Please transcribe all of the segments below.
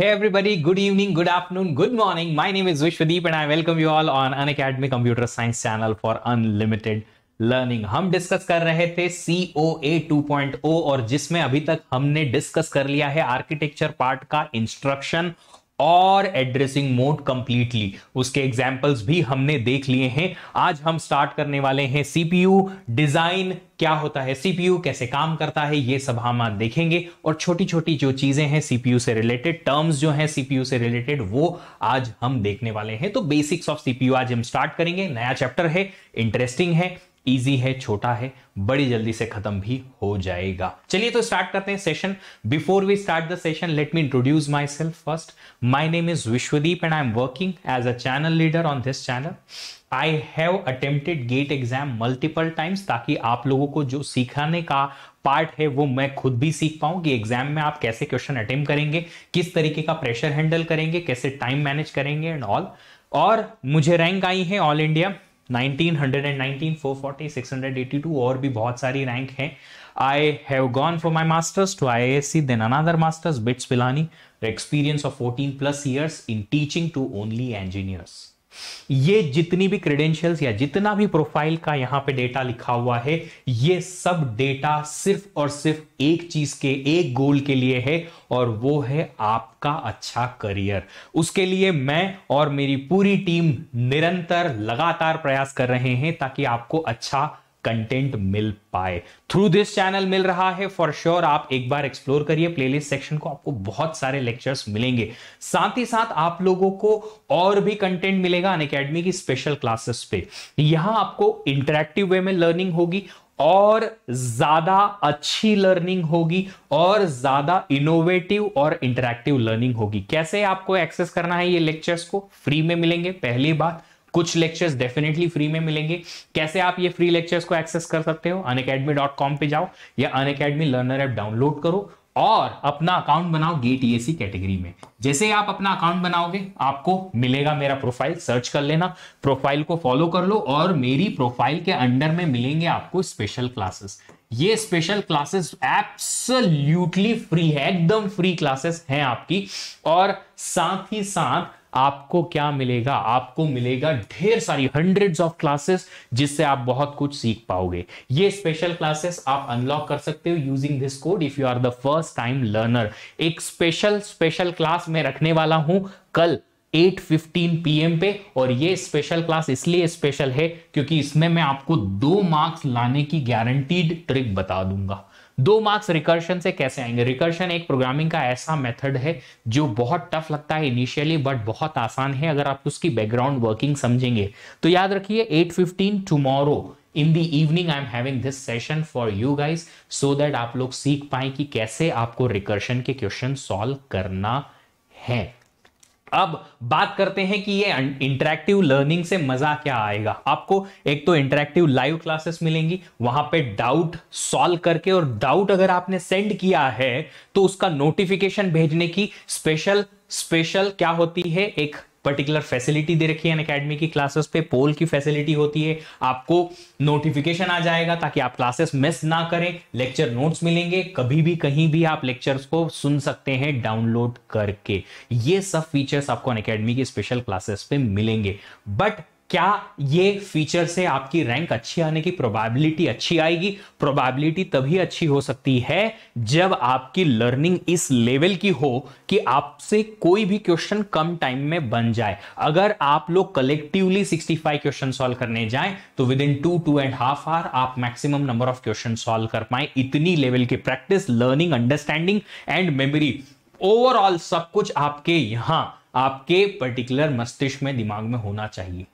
Hey everybody, good evening, good afternoon, good morning. My name is Vishwadeep and I welcome you all on an Academy Computer Science Channel for Unlimited Learning. हम discuss कर रहे थे COA 2.0 और जिसमें अभी तक हमने discuss कर लिया है आर्किटेक्चर पार्ट का इंस्ट्रक्शन और एड्रेसिंग मोड कंप्लीटली उसके एग्जाम्पल्स भी हमने देख लिए हैं आज हम स्टार्ट करने वाले हैं सीपीयू डिजाइन क्या होता है सीपीयू कैसे काम करता है ये सब हम आज देखेंगे और छोटी छोटी जो चीजें हैं सीपीयू से रिलेटेड टर्म्स जो हैं सीपीयू से रिलेटेड वो आज हम देखने वाले हैं तो बेसिक्स ऑफ सीपीयू आज हम स्टार्ट करेंगे नया चैप्टर है इंटरेस्टिंग है इजी है छोटा है बड़ी जल्दी से खत्म भी हो जाएगा चलिए तो स्टार्ट करते हैं session before we start the session let me introduce myself first my name is Vishwadeep and I am working as a channel leader on this channel I have attempted GATE exam multiple times ताकि आप लोगों को जो सिखाने का part है वो मैं खुद भी सीख पाऊँ कि एग्जाम में आप कैसे क्वेश्चन अटेम्प करेंगे किस तरीके का प्रेशर हैंडल करेंगे कैसे टाइम मैनेज करेंगे एंड ऑल और मुझे रैंक आई है ऑल इंडिया 1900 और भी बहुत सारी रैंक है I have gone for my masters to I S C then another masters BITS Pilani experience of fourteen plus years in teaching to only engineers ये जितनी भी क्रेडेंशियल्स या जितना भी प्रोफाइल का यहां पे डेटा लिखा हुआ है ये सब डेटा सिर्फ और सिर्फ एक चीज के एक गोल के लिए है और वो है आपका अच्छा करियर उसके लिए मैं और मेरी पूरी टीम निरंतर लगातार प्रयास कर रहे हैं ताकि आपको अच्छा कंटेंट मिल पाए थ्रू दिस चैनल मिल रहा है फॉर श्योर sure, आप एक बार एक्सप्लोर करिए प्लेलिस्ट सेक्शन को आपको बहुत सारे लेक्चर्स मिलेंगे साथ ही साथ आप लोगों को और भी कंटेंट मिलेगा अन अकेडमी की स्पेशल क्लासेस पे यहां आपको इंटरेक्टिव वे में लर्निंग होगी और ज्यादा अच्छी लर्निंग होगी और ज्यादा इनोवेटिव और इंटरेक्टिव लर्निंग होगी कैसे आपको एक्सेस करना है ये लेक्चर्स को फ्री में मिलेंगे पहली बात कुछ लेक्चर्स डेफिनेटली फ्री में मिलेंगे कैसे आप ये फ्री लेक्चर्स को एक्सेस कर सकते हो अन पर जाओ या अन लर्नर ऐप डाउनलोड करो और अपना अकाउंट बनाओ गेट ईएसी कैटेगरी में जैसे आप अपना अकाउंट बनाओगे आपको मिलेगा मेरा प्रोफाइल सर्च कर लेना प्रोफाइल को फॉलो कर लो और मेरी प्रोफाइल के अंडर में मिलेंगे आपको स्पेशल क्लासेस ये स्पेशल क्लासेस एप्सल्यूटली फ्री है एकदम फ्री क्लासेस हैं आपकी और साथ ही साथ आपको क्या मिलेगा आपको मिलेगा ढेर सारी हंड्रेड ऑफ क्लासेस जिससे आप बहुत कुछ सीख पाओगे ये स्पेशल क्लासेस आप अनलॉक कर सकते हो using this code if you are the first time learner एक स्पेशल स्पेशल क्लास में रखने वाला हूं कल 8:15 पीएम पे और ये स्पेशल क्लास इसलिए स्पेशल है क्योंकि इसमें मैं आपको दो मार्क्स लाने की गारंटीड ट्रिक बता दूंगा दो मार्क्स रिकर्शन से कैसे आएंगे रिकर्शन एक प्रोग्रामिंग का ऐसा मेथड है जो बहुत टफ लगता है इनिशियली बट बहुत आसान है अगर आप उसकी बैकग्राउंड वर्किंग समझेंगे तो याद रखिए 8:15 fifteen tomorrow in the evening I am having this session for you guys so that आप लोग सीख पाए कि कैसे आपको रिकर्शन के क्वेश्चन सॉल्व करना है अब बात करते हैं कि ये इंटरेक्टिव अं- लर्निंग से मजा क्या आएगा आपको एक तो इंटरेक्टिव लाइव क्लासेस मिलेंगी वहां पे डाउट सॉल्व करके और डाउट अगर आपने सेंड किया है तो उसका नोटिफिकेशन भेजने की स्पेशल स्पेशल क्या होती है एक पर्टिकुलर फैसिलिटी दे रखी है अन अकेडमी की क्लासेस पे पोल की फैसिलिटी होती है आपको नोटिफिकेशन आ जाएगा ताकि आप क्लासेस मिस ना करें लेक्चर नोट्स मिलेंगे कभी भी कहीं भी आप लेक्चर्स को सुन सकते हैं डाउनलोड करके ये सब फीचर्स आपको अन अकेडमी की स्पेशल क्लासेस पे मिलेंगे बट क्या ये फीचर से आपकी रैंक अच्छी आने की प्रोबेबिलिटी अच्छी आएगी प्रोबेबिलिटी तभी अच्छी हो सकती है जब आपकी लर्निंग इस लेवल की हो कि आपसे कोई भी क्वेश्चन कम टाइम में बन जाए अगर आप लोग कलेक्टिवली 65 क्वेश्चन सॉल्व करने जाएं तो within two two and half hour आप maximum number of question solve कर पाए इतनी लेवल की practice learning understanding and memory overall सब कुछ आपके यहां आपके पर्टिकुलर मस्तिष्क में दिमाग में होना चाहिए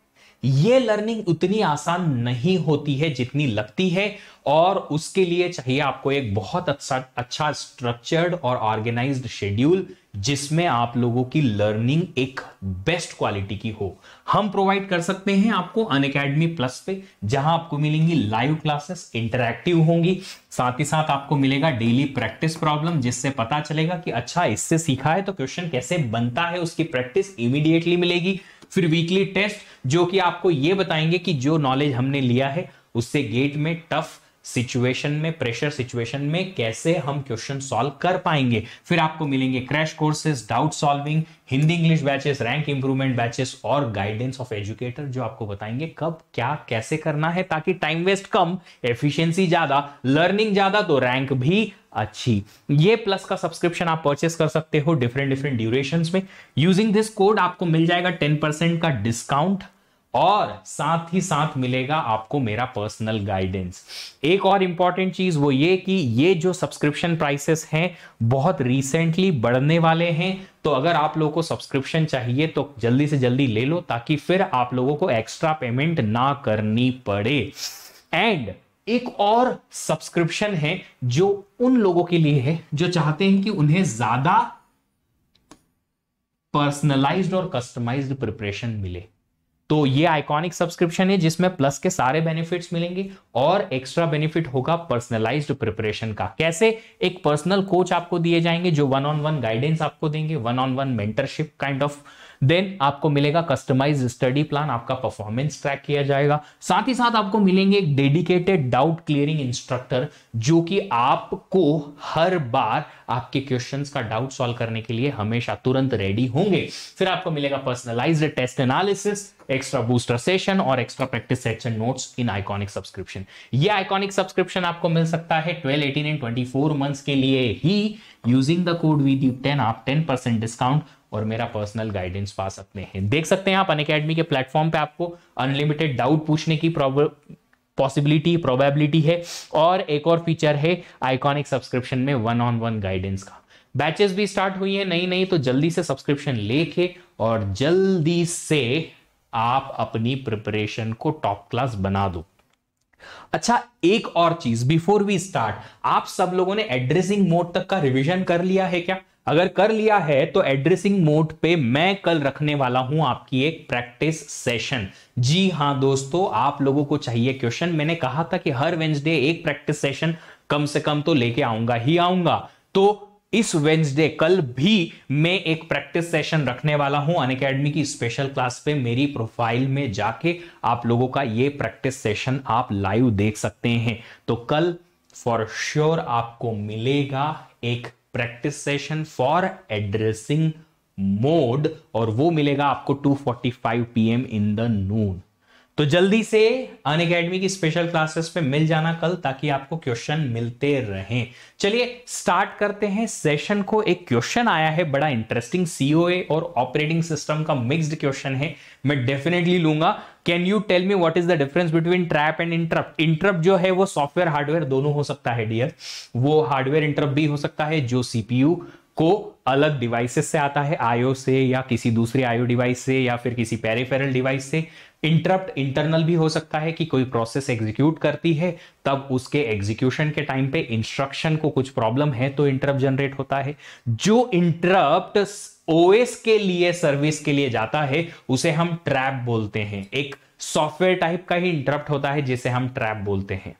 ये लर्निंग उतनी आसान नहीं होती है जितनी लगती है और उसके लिए चाहिए आपको एक बहुत अच्छा अच्छा स्ट्रक्चर्ड और ऑर्गेनाइज्ड शेड्यूल जिसमें आप लोगों की लर्निंग एक बेस्ट क्वालिटी की हो हम प्रोवाइड कर सकते हैं आपको अन अकेडमी प्लस पे जहां आपको मिलेंगी लाइव क्लासेस इंटरैक्टिव होंगी साथ ही साथ आपको मिलेगा डेली प्रैक्टिस प्रॉब्लम जिससे पता चलेगा कि अच्छा इससे सीखा है तो क्वेश्चन कैसे बनता है उसकी प्रैक्टिस इमीडिएटली मिलेगी फिर वीकली टेस्ट जो कि आपको ये बताएंगे कि जो नॉलेज हमने लिया है उससे गेट में टफ सिचुएशन में प्रेशर सिचुएशन में कैसे हम क्वेश्चन सॉल्व कर पाएंगे फिर आपको मिलेंगे crash courses doubt solving Hindi English batches rank improvement batches और गाइडेंस ऑफ एजुकेटर जो आपको बताएंगे कब क्या कैसे करना है ताकि टाइम वेस्ट कम एफिशिएंसी ज्यादा लर्निंग ज्यादा तो रैंक भी अच्छी ये प्लस का सब्सक्रिप्शन आप परचेस कर सकते हो डिफरेंट डिफरेंट ड्यूरेशन में यूजिंग दिस कोड आपको मिल जाएगा टेन परसेंट का डिस्काउंट और साथ ही साथ मिलेगा आपको मेरा पर्सनल गाइडेंस एक और इंपॉर्टेंट चीज वो ये कि ये जो सब्सक्रिप्शन प्राइसेस हैं बहुत रिसेंटली बढ़ने वाले हैं तो अगर आप लोगों को सब्सक्रिप्शन चाहिए तो जल्दी से जल्दी ले लो ताकि फिर आप लोगों को एक्स्ट्रा पेमेंट ना करनी पड़े एंड एक और सब्सक्रिप्शन है जो उन लोगों के लिए है जो चाहते हैं कि उन्हें ज्यादा पर्सनलाइज्ड और कस्टमाइज्ड प्रिपरेशन मिले तो ये आइकॉनिक सब्सक्रिप्शन है जिसमें प्लस के सारे बेनिफिट्स मिलेंगे और एक्स्ट्रा बेनिफिट होगा पर्सनलाइज्ड प्रिपरेशन का कैसे एक पर्सनल कोच आपको दिए जाएंगे जो वन ऑन वन गाइडेंस आपको देंगे one on one mentorship kind of then आपको मिलेगा कस्टमाइज स्टडी प्लान आपका परफॉर्मेंस ट्रैक किया जाएगा साथ ही साथ आपको मिलेंगे एक डेडिकेटेड डाउट क्लियरिंग इंस्ट्रक्टर जो कि आपको हर बार आपके क्वेश्चन का डाउट सॉल्व करने के लिए हमेशा तुरंत रेडी होंगे फिर आपको मिलेगा personalise test analysis extra booster session और extra practice session notes in iconic subscription ये आइकॉनिक सब्सक्रिप्शन आपको मिल सकता है 12, 18 एंड 24 मंथ्स के लिए ही using the code with you ten आप 10 परसेंट डिस्काउंट और मेरा पर्सनल गाइडेंस पा सकते हैं देख सकते हैं आप अन अकेडमी के प्लेटफॉर्म पे आपको अनलिमिटेड डाउट पूछने की पॉसिबिलिटी प्रोबेबिलिटी है और एक और फीचर है आइकॉनिक सब्सक्रिप्शन में वन ऑन वन गाइडेंस का बैचेस भी स्टार्ट हुई है नई नई तो जल्दी से सब्सक्रिप्शन लेके और जल्दी से आप अपनी प्रिपरेशन को टॉप क्लास बना दो अच्छा एक और चीज बिफोर वी स्टार्ट आप सब लोगों ने एड्रेसिंग मोड तक का रिवीजन कर लिया है क्या अगर कर लिया है तो एड्रेसिंग मोड पे मैं कल रखने वाला हूं आपकी एक प्रैक्टिस सेशन जी हाँ दोस्तों आप लोगों को चाहिए क्वेश्चन मैंने कहा था कि हर वेंसडे एक प्रैक्टिस सेशन कम से कम तो लेके आऊंगा ही आऊंगा तो इस वेंसडे कल भी मैं एक प्रैक्टिस सेशन रखने वाला हूं अन अकेडमी की स्पेशल क्लास पे मेरी प्रोफाइल में जाके आप लोगों का ये प्रैक्टिस सेशन आप लाइव देख सकते हैं तो कल फॉर श्योर sure आपको मिलेगा एक practice session for addressing mode और वो मिलेगा आपको 2:45 पीएम इन द नून तो जल्दी से अन अकेडमी की स्पेशल क्लासेस पे मिल जाना कल ताकि आपको क्वेश्चन मिलते रहें चलिए स्टार्ट करते हैं सेशन को एक क्वेश्चन आया है बड़ा इंटरेस्टिंग सीओए और ऑपरेटिंग सिस्टम का मिक्स्ड क्वेश्चन है मैं डेफिनेटली लूंगा can you tell me what is the difference between trap and interrupt interrupt जो है वो सॉफ्टवेयर हार्डवेयर दोनों हो सकता है डियर वो हार्डवेयर इंटरप्ट भी हो सकता है जो सीपीयू को अलग डिवाइसेस से आता है आईओ से या किसी दूसरे आईओ डिवाइस से या फिर किसी पेरिफेरल डिवाइस से इंटरप्ट इंटरनल भी हो सकता है कि कोई प्रोसेस एग्जीक्यूट करती है तब उसके एग्जीक्यूशन के टाइम पे इंस्ट्रक्शन को कुछ प्रॉब्लम है तो इंटरप्ट जनरेट होता है जो इंटरप्ट ओएस के लिए सर्विस के लिए जाता है उसे हम ट्रैप बोलते हैं एक सॉफ्टवेयर टाइप का ही इंटरप्ट होता है जिसे हम ट्रैप बोलते हैं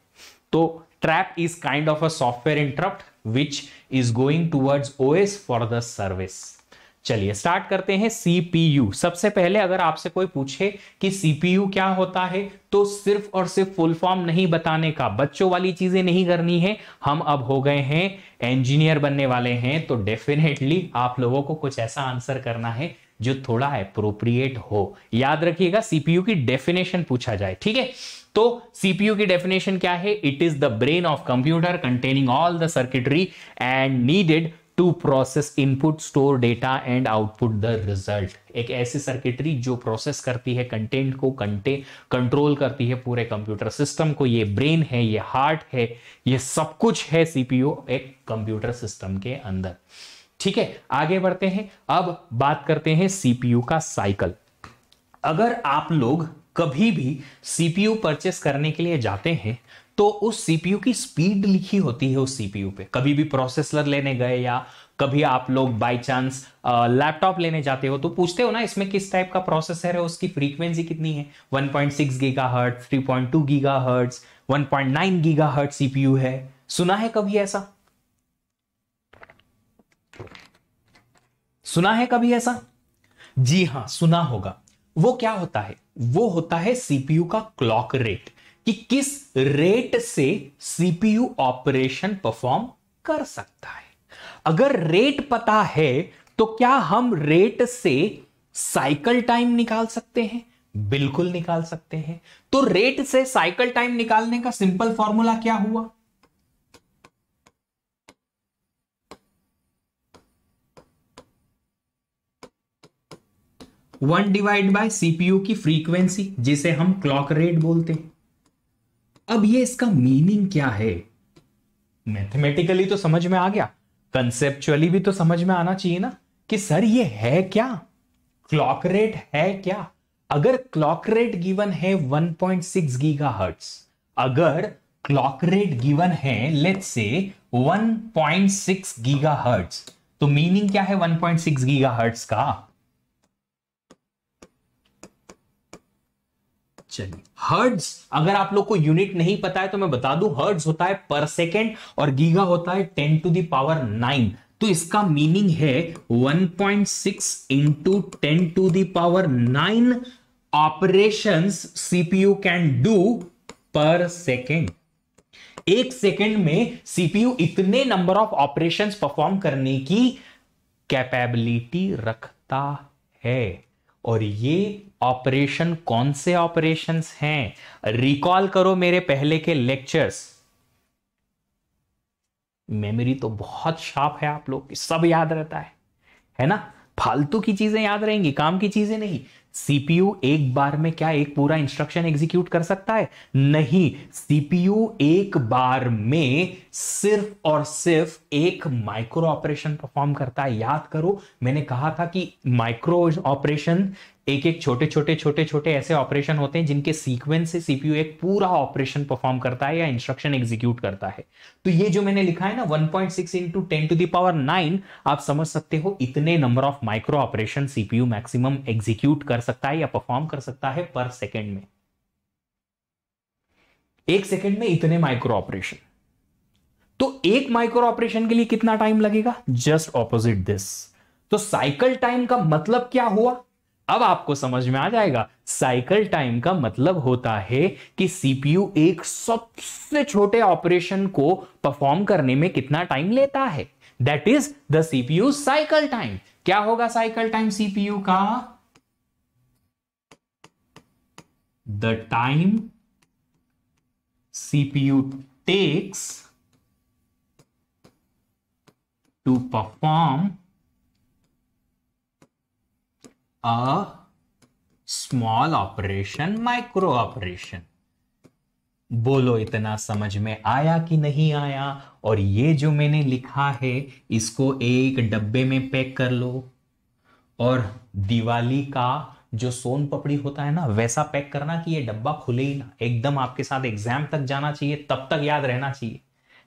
तो trap is kind of a software interrupt which is going towards OS for the service चलिए स्टार्ट करते हैं सीपीयू सबसे पहले अगर आपसे कोई पूछे कि सीपीयू क्या होता है तो सिर्फ और सिर्फ फुल फॉर्म नहीं बताने का बच्चों वाली चीजें नहीं करनी है हम अब हो गए हैं इंजीनियर बनने वाले हैं तो डेफिनेटली आप लोगों को कुछ ऐसा आंसर करना है जो थोड़ा अप्रोप्रिएट हो याद रखिएगा सीपीयू की डेफिनेशन पूछा जाए ठीक है तो सीपीयू की डेफिनेशन क्या है it is the brain of computer containing all the circuitry and needed to process input store data and output the result एक ऐसी सर्किटरी जो प्रोसेस करती है कंटेंट को कंटे कंट्रोल करती है पूरे कंप्यूटर सिस्टम को ये ब्रेन है ये हार्ट है ये सब कुछ है सीपीयू एक कंप्यूटर सिस्टम के अंदर ठीक है आगे बढ़ते हैं अब बात करते हैं सीपीयू का साइकिल अगर आप लोग कभी भी सीपीयू परचेस करने के लिए जाते हैं तो उस सीपीयू की स्पीड लिखी होती है उस सीपीयू पे कभी भी प्रोसेसर लेने गए या कभी आप लोग बाय चांस लैपटॉप लेने जाते हो तो पूछते हो ना इसमें किस टाइप का प्रोसेसर है उसकी फ्रीक्वेंसी कितनी है 1.6 point six giga hertz three point two giga hertz one point nine giga hertz CPU है सुना है कभी ऐसा सुना है कभी ऐसा जी हां सुना होगा वो क्या होता है वो होता है सीपीयू का क्लॉक रेट कि किस रेट से सीपीयू ऑपरेशन परफॉर्म कर सकता है अगर रेट पता है तो क्या हम रेट से साइकिल टाइम निकाल सकते हैं बिल्कुल निकाल सकते हैं तो रेट से साइकिल टाइम निकालने का सिंपल फॉर्मूला क्या हुआ वन डिवाइड बाय सीपीयू की फ्रीक्वेंसी जिसे हम क्लॉक रेट बोलते हैं अब ये इसका मीनिंग क्या है मैथमेटिकली तो समझ में आ गया कंसेप्चुअली भी तो समझ में आना चाहिए ना कि सर ये है क्या क्लॉक रेट है क्या अगर क्लॉक रेट गिवन है 1.6 गीगाहर्ट्ज अगर क्लॉक रेट गिवन है लेट्स से 1.6 गीगाहर्ट्ज तो मीनिंग क्या है 1.6 गीगाहर्ट्ज का चलिए हर्ड्स अगर आप लोग को यूनिट नहीं पता है तो मैं बता दू हर्ड्स होता है पर सेकेंड और गीगा होता है टेन टू दावर नाइन तो इसका मीनिंग है 1.6 point six into ten to the power nine operation CPU can do per second एक सेकेंड में सीपीयू इतने नंबर ऑफ ऑपरेशंस परफॉर्म करने की कैपेबिलिटी रखता है और ये ऑपरेशन कौन से ऑपरेशंस हैं रिकॉल करो मेरे पहले के लेक्चर्स मेमोरी तो बहुत शार्प है आप लोग सब याद रहता है है ना फालतू की चीजें याद रहेंगी काम की चीजें नहीं सीपीयू एक बार में क्या एक पूरा इंस्ट्रक्शन एग्जीक्यूट कर सकता है नहीं सीपीयू एक बार में सिर्फ और सिर्फ एक माइक्रो ऑपरेशन परफॉर्म करता है याद करो मैंने कहा था कि माइक्रो ऑपरेशन एक एक छोटे छोटे छोटे छोटे ऐसे ऑपरेशन होते हैं जिनके सीक्वेंस से सीपीयू एक पूरा ऑपरेशन परफॉर्म करता है या इंस्ट्रक्शन एग्जीक्यूट करता है तो ये जो मैंने लिखा है ना 1.6 point six into ten to the power nine आप समझ सकते हो इतने number of micro operation CPU maximum execute कर सकता है या परफॉर्म कर सकता है पर सेकेंड में एक सेकेंड में इतने माइक्रो ऑपरेशन तो एक माइक्रो ऑपरेशन के लिए कितना टाइम लगेगा जस्ट ऑपोजिट दिस तो साइकिल टाइम का मतलब क्या हुआ अब आपको समझ में आ जाएगा साइकिल टाइम का मतलब होता है कि सीपीयू एक सबसे छोटे ऑपरेशन को परफॉर्म करने में कितना टाइम लेता है that is the CPU cycle time क्या होगा साइकिल टाइम सीपीयू का the time CPU takes to perform a small operation micro operation बोलो इतना समझ में आया कि नहीं आया और ये जो मैंने लिखा है इसको एक डब्बे में पैक कर लो और दिवाली का जो सोन पपड़ी होता है ना वैसा पैक करना कि ये डब्बा खुले ही ना एकदम आपके साथ एग्जाम तक जाना चाहिए तब तक याद रहना चाहिए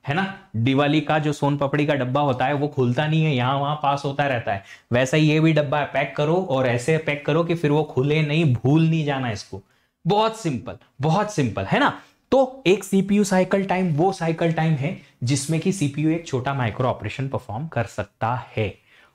है ना दिवाली का जो सोन पपड़ी का डब्बा होता है वो खुलता नहीं है यहाँ वहां पास होता रहता है वैसा ये भी डब्बा है पैक करो और ऐसे पैक करो कि फिर वो खुले नहीं भूल नहीं जाना इसको बहुत सिंपल बहुत सिंपल है ना तो एक सीपीयू साइकिल टाइम वो साइकिल टाइम है जिसमें कि सीपीयू एक छोटा माइक्रो ऑपरेशन परफॉर्म कर सकता है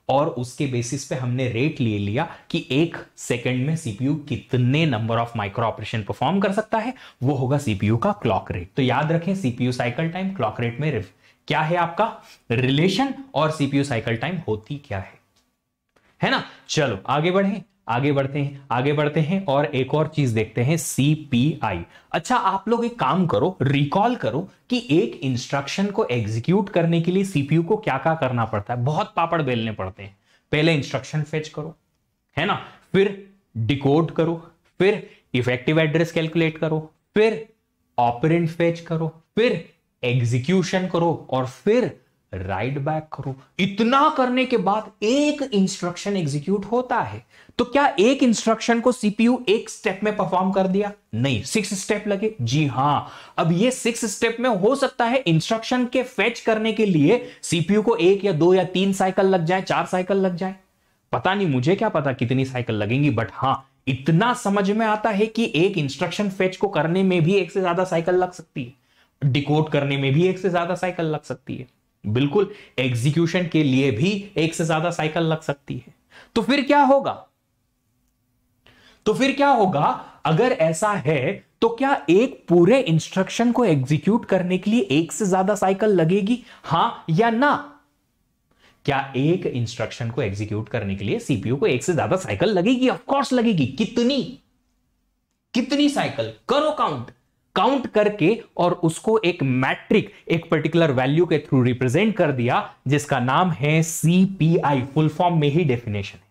और उसके बेसिस पे हमने रेट ले लिया कि एक सेकंड में सीपीयू कितने number of micro operation perform कर सकता है वो होगा सीपीयू का क्लॉक रेट तो याद रखें CPU cycle time clock rate में क्या है आपका रिलेशन और सीपीयू साइकिल टाइम होती क्या है है ना चलो आगे बढ़े आगे बढ़ते हैं आगे बढ़ते हैं और एक और चीज देखते हैं सीपीआई अच्छा आप लोग एक काम करो रिकॉल करो कि एक इंस्ट्रक्शन को एग्जीक्यूट करने के लिए सीपीयू को क्या क्या करना पड़ता है बहुत पापड़ बेलने पड़ते हैं पहले इंस्ट्रक्शन फेच करो है ना फिर डिकोड करो फिर इफेक्टिव एड्रेस कैलकुलेट करो फिर ऑपरेंट फेच करो फिर एग्जीक्यूशन करो और फिर राइट बैक करो इतना करने के बाद एक इंस्ट्रक्शन एग्जीक्यूट होता है तो क्या एक इंस्ट्रक्शन को सीपीयू एक स्टेप में परफॉर्म कर दिया नहीं सिक्स स्टेप लगे जी हां अब ये सिक्स स्टेप में हो सकता है इंस्ट्रक्शन के फेच करने के लिए सीपीयू को एक या दो या तीन साइकिल लग जाए चार साइकिल लग जाए पता नहीं मुझे क्या पता कितनी साइकिल लगेंगी बट हां इतना समझ में आता है कि एक इंस्ट्रक्शन फेच को करने में भी एक से ज्यादा साइकिल लग सकती है डिकोड करने में भी एक से ज्यादा साइकिल लग सकती है बिल्कुल एग्जीक्यूशन के लिए भी एक से ज्यादा साइकिल लग सकती है तो फिर क्या होगा तो फिर क्या होगा अगर ऐसा है तो क्या एक पूरे इंस्ट्रक्शन को एग्जीक्यूट करने के लिए एक से ज्यादा साइकिल लगेगी हां या ना क्या एक इंस्ट्रक्शन को एग्जीक्यूट करने के लिए सीपीयू को एक से ज्यादा साइकिल लगेगी ऑफकोर्स लगेगी कितनी कितनी साइकिल करो काउंट काउंट करके और उसको एक मैट्रिक एक पर्टिकुलर वैल्यू के थ्रू रिप्रेजेंट कर दिया जिसका नाम है सीपीआई फुल फॉर्म में ही डेफिनेशन है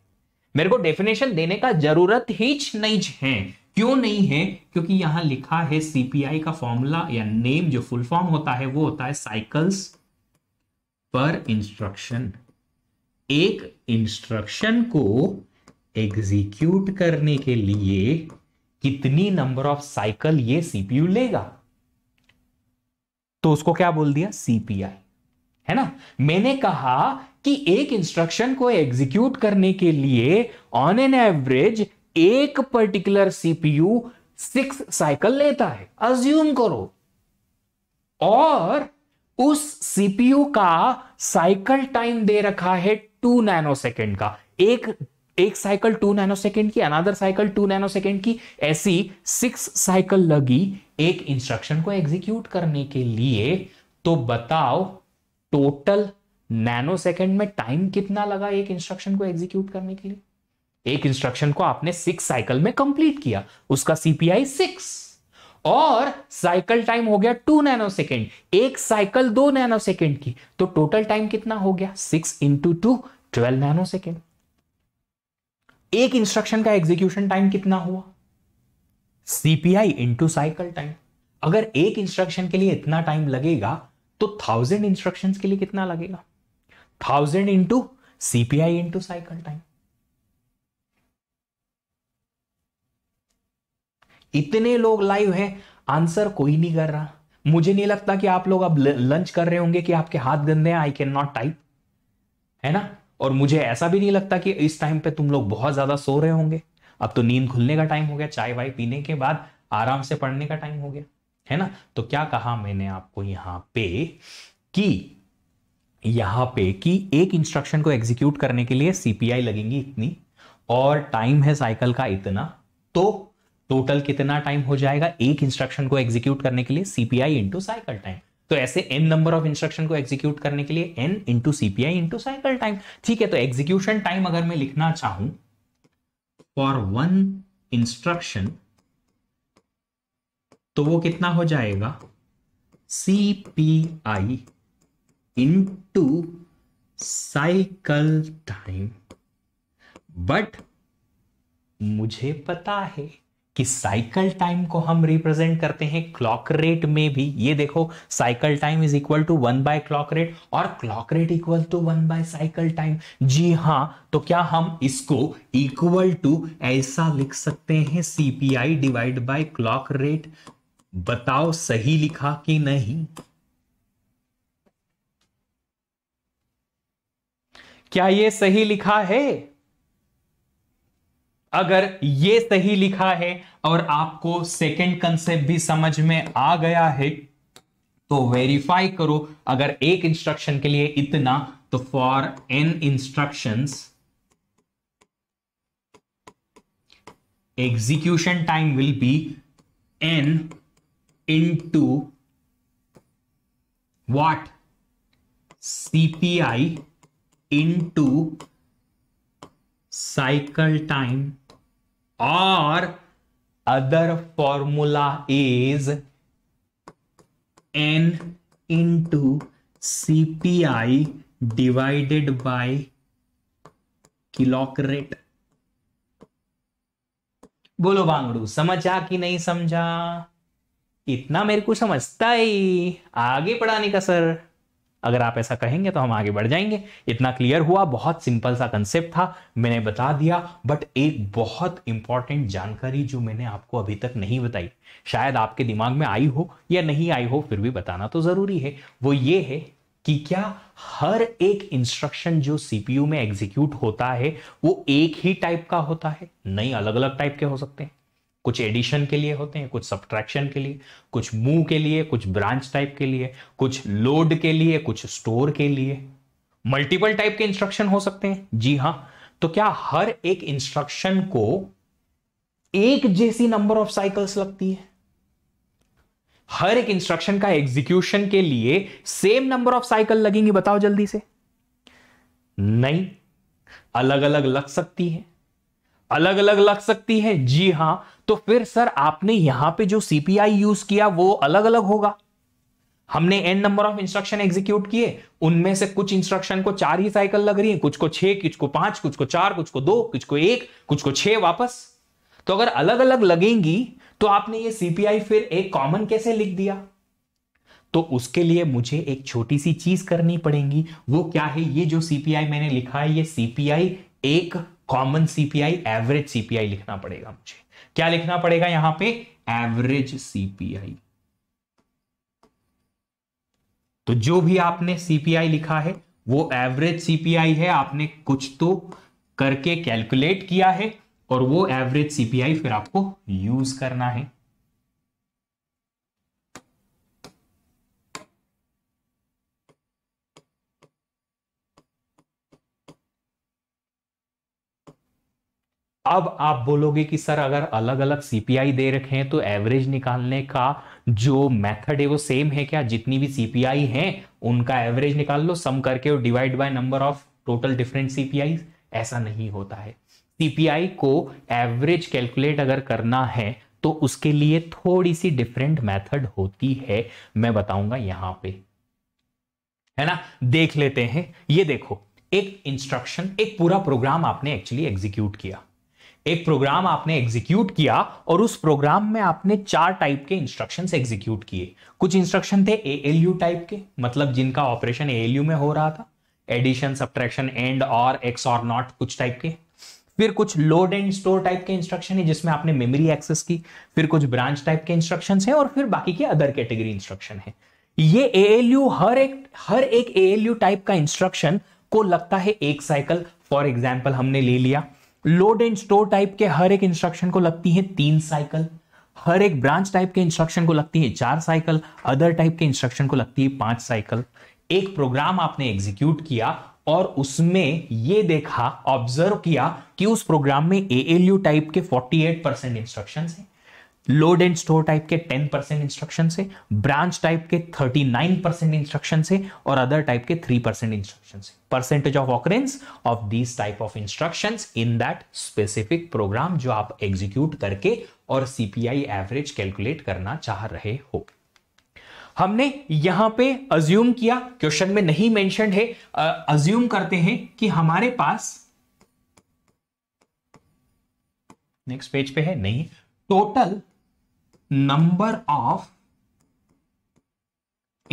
मेरे को डेफिनेशन देने का जरूरत ही नहीं है क्यों नहीं है क्योंकि यहां लिखा है सीपीआई का फॉर्मूला या नेम जो फुल फॉर्म होता है वो होता है साइकल्स पर इंस्ट्रक्शन एक इंस्ट्रक्शन को एग्जीक्यूट करने के लिए कितनी नंबर ऑफ साइकिल ये सीपीयू लेगा तो उसको क्या बोल दिया सीपीआई है ना मैंने कहा कि एक इंस्ट्रक्शन को एग्जीक्यूट करने के लिए ऑन एन एवरेज एक पर्टिकुलर सीपीयू सिक्स साइकिल लेता है अज्यूम करो और उस सीपीयू का साइकिल टाइम दे रखा है टू नैनो सेकेंड का एक एक साइकिल टू नैनो सेकेंड की another cycle two nano second की ऐसी सिक्स साइकिल लगी एक इंस्ट्रक्शन को एग्जीक्यूट करने के लिए तो बताओ टोटल नैनो सेकेंड में टाइम कितना लगा एक इंस्ट्रक्शन को एग्जीक्यूट करने के लिए एक इंस्ट्रक्शन को आपने सिक्स साइकिल में कंप्लीट किया उसका सीपीआई सिक्स और साइकिल टाइम हो गया टू नैनो सेकेंड एक साइकिल दो नैनो सेकेंड की तो टोटल टाइम कितना हो गया six into two twelve nano second एक इंस्ट्रक्शन का एग्जीक्यूशन टाइम कितना हुआ सीपीआई इंटू साइकिल टाइम अगर एक इंस्ट्रक्शन के लिए इतना टाइम लगेगा तो थाउजेंड इंस्ट्रक्शन के लिए कितना लगेगा thousand into CPI into cycle time इतने लोग लाइव हैं आंसर कोई नहीं कर रहा मुझे नहीं लगता कि आप लोग अब लंच कर रहे होंगे कि आपके हाथ गंदे हैं आई कैन नॉट टाइप है ना और मुझे ऐसा भी नहीं लगता कि इस टाइम पे तुम लोग बहुत ज्यादा सो रहे होंगे अब तो नींद खुलने का टाइम हो गया चाय वाय पीने के बाद आराम से पढ़ने का टाइम हो गया है ना तो क्या कहा मैंने आपको यहां पे कि यहां पे कि एक इंस्ट्रक्शन को एग्जीक्यूट करने के लिए सीपीआई लगेंगी इतनी और टाइम है साइकिल का इतना तो टोटल कितना टाइम हो जाएगा एक इंस्ट्रक्शन को एग्जीक्यूट करने के लिए सीपीआई इंटू साइकिल टाइम तो ऐसे एन नंबर ऑफ इंस्ट्रक्शन को एग्जीक्यूट करने के लिए N into CPI into cycle time ठीक है तो एग्जीक्यूशन टाइम अगर मैं लिखना चाहूं फॉर वन इंस्ट्रक्शन तो वो कितना हो जाएगा C P I into cycle time but मुझे पता है कि साइकिल टाइम को हम रिप्रेजेंट करते हैं क्लॉक रेट में भी ये देखो cycle time is equal to one by clock rate और clock rate equal to one by cycle time जी हाँ तो क्या हम इसको इक्वल टू ऐसा लिख सकते हैं CPI divide by clock rate बताओ सही लिखा कि नहीं क्या ये सही लिखा है अगर ये सही लिखा है और आपको सेकेंड कंसेप्ट भी समझ में आ गया है तो वेरीफाई करो अगर एक इंस्ट्रक्शन के लिए इतना तो for N instructions execution time will be n into what cpi into cycle time or other formula is n into CPI divided by clock rate बोलो बांगड़ू समझा कि नहीं समझा इतना मेरे को समझता ही आगे पढ़ाने का सर अगर आप ऐसा कहेंगे तो हम आगे बढ़ जाएंगे इतना क्लियर हुआ बहुत सिंपल सा कंसेप्ट था मैंने बता दिया बट एक बहुत इंपॉर्टेंट जानकारी जो मैंने आपको अभी तक नहीं बताई शायद आपके दिमाग में आई हो या नहीं आई हो फिर भी बताना तो ज़रूरी है वो ये है कि क्या हर एक इंस्ट्रक्शन जो सीपीयू में एग्जीक्यूट होता है वो एक ही टाइप का होता है नहीं अलग अलग टाइप के हो सकते हैं कुछ एडिशन के लिए होते हैं कुछ सब्ट्रैक्शन के लिए कुछ मूव के लिए कुछ ब्रांच टाइप के लिए कुछ लोड के लिए कुछ स्टोर के लिए मल्टीपल टाइप के इंस्ट्रक्शन हो सकते हैं जी हां तो क्या हर एक इंस्ट्रक्शन को एक जैसी नंबर ऑफ साइकिल्स लगती है हर एक इंस्ट्रक्शन का एग्जीक्यूशन के लिए सेम नंबर ऑफ साइकिल लगेंगी बताओ जल्दी से नहीं अलग अलग लग सकती है अलग अलग लग सकती है जी हां तो फिर सर आपने यहां पे जो सीपीआई यूज किया वो अलग अलग होगा हमने N number of instruction execute किए उनमें से कुछ इंस्ट्रक्शन को चार ही साइकिल लग रही है कुछ को छह कुछ को पांच कुछ को चार कुछ को दो कुछ को एक कुछ को छे वापस तो अगर अलग अलग लगेंगी तो आपने ये सीपीआई फिर एक कॉमन कैसे लिख दिया तो उसके लिए मुझे एक छोटी सी चीज करनी पड़ेगी वो क्या है ये जो सीपीआई मैंने लिखा है ये सीपीआई एक कॉमन सीपीआई एवरेज सीपीआई लिखना पड़ेगा मुझे क्या लिखना पड़ेगा यहां पे एवरेज सीपीआई तो जो भी आपने सीपीआई लिखा है वो एवरेज सीपीआई है आपने कुछ तो करके कैलकुलेट किया है और वो एवरेज सीपीआई फिर आपको यूज करना है अब आप बोलोगे कि सर अगर अलग अलग सीपीआई दे रखे हैं तो एवरेज निकालने का जो मेथड है वो सेम है क्या जितनी भी सीपीआई हैं उनका एवरेज निकाल लो सम करके और divide by number of total different CPI ऐसा नहीं होता है सीपीआई को एवरेज कैलकुलेट अगर करना है तो उसके लिए थोड़ी सी डिफरेंट मेथड होती है मैं बताऊंगा यहां पे है ना देख लेते हैं ये देखो एक इंस्ट्रक्शन एक पूरा प्रोग्राम आपने एक्चुअली एग्जीक्यूट किया एक प्रोग्राम आपने एग्जीक्यूट किया और उस प्रोग्राम में आपने चार टाइप के इंस्ट्रक्शन एग्जीक्यूट किए कुछ इंस्ट्रक्शन थे ए एल यू टाइप के मतलब जिनका ऑपरेशन ए एल यू में हो रहा था एडिशन सब्ट्रैक्शन एंड और एक्स और नॉट कुछ टाइप के फिर कुछ लोड एंड स्टोर टाइप के इंस्ट्रक्शन है जिसमें आपने मेमोरी एक्सेस की फिर कुछ ब्रांच टाइप के इंस्ट्रक्शन है और फिर बाकी के अदर कैटेगरी इंस्ट्रक्शन है ये ए एल यू हर एक हर एक ए एल यू टाइप का इंस्ट्रक्शन को लगता है एक साइकिल फॉर एग्जाम्पल हमने ले लिया लोड एंड स्टोर टाइप के हर एक इंस्ट्रक्शन को लगती है तीन साइकिल हर एक ब्रांच टाइप के इंस्ट्रक्शन को लगती है चार साइकिल अदर टाइप के इंस्ट्रक्शन को लगती है पांच साइकिल एक प्रोग्राम आपने एग्जीक्यूट किया और उसमें ये देखा ऑब्जर्व किया कि उस प्रोग्राम में ए एल यू टाइप के 48 परसेंट इंस्ट्रक्शन है लोड एंड स्टोर टाइप के 10 परसेंट इंस्ट्रक्शन से ब्रांच टाइप के 39 परसेंट इंस्ट्रक्शन से और अदर टाइप के 3 परसेंट इंस्ट्रक्शन से percentage of occurrence of these type of instruction in that specific program जो आप एग्जीक्यूट करके और सीपीआई एवरेज कैलकुलेट करना चाह रहे हो हमने यहां पे अज्यूम किया क्वेश्चन में नहीं मेंशन है अज्यूम करते हैं कि हमारे पास नेक्स्ट पेज पे है नहीं टोटल नंबर ऑफ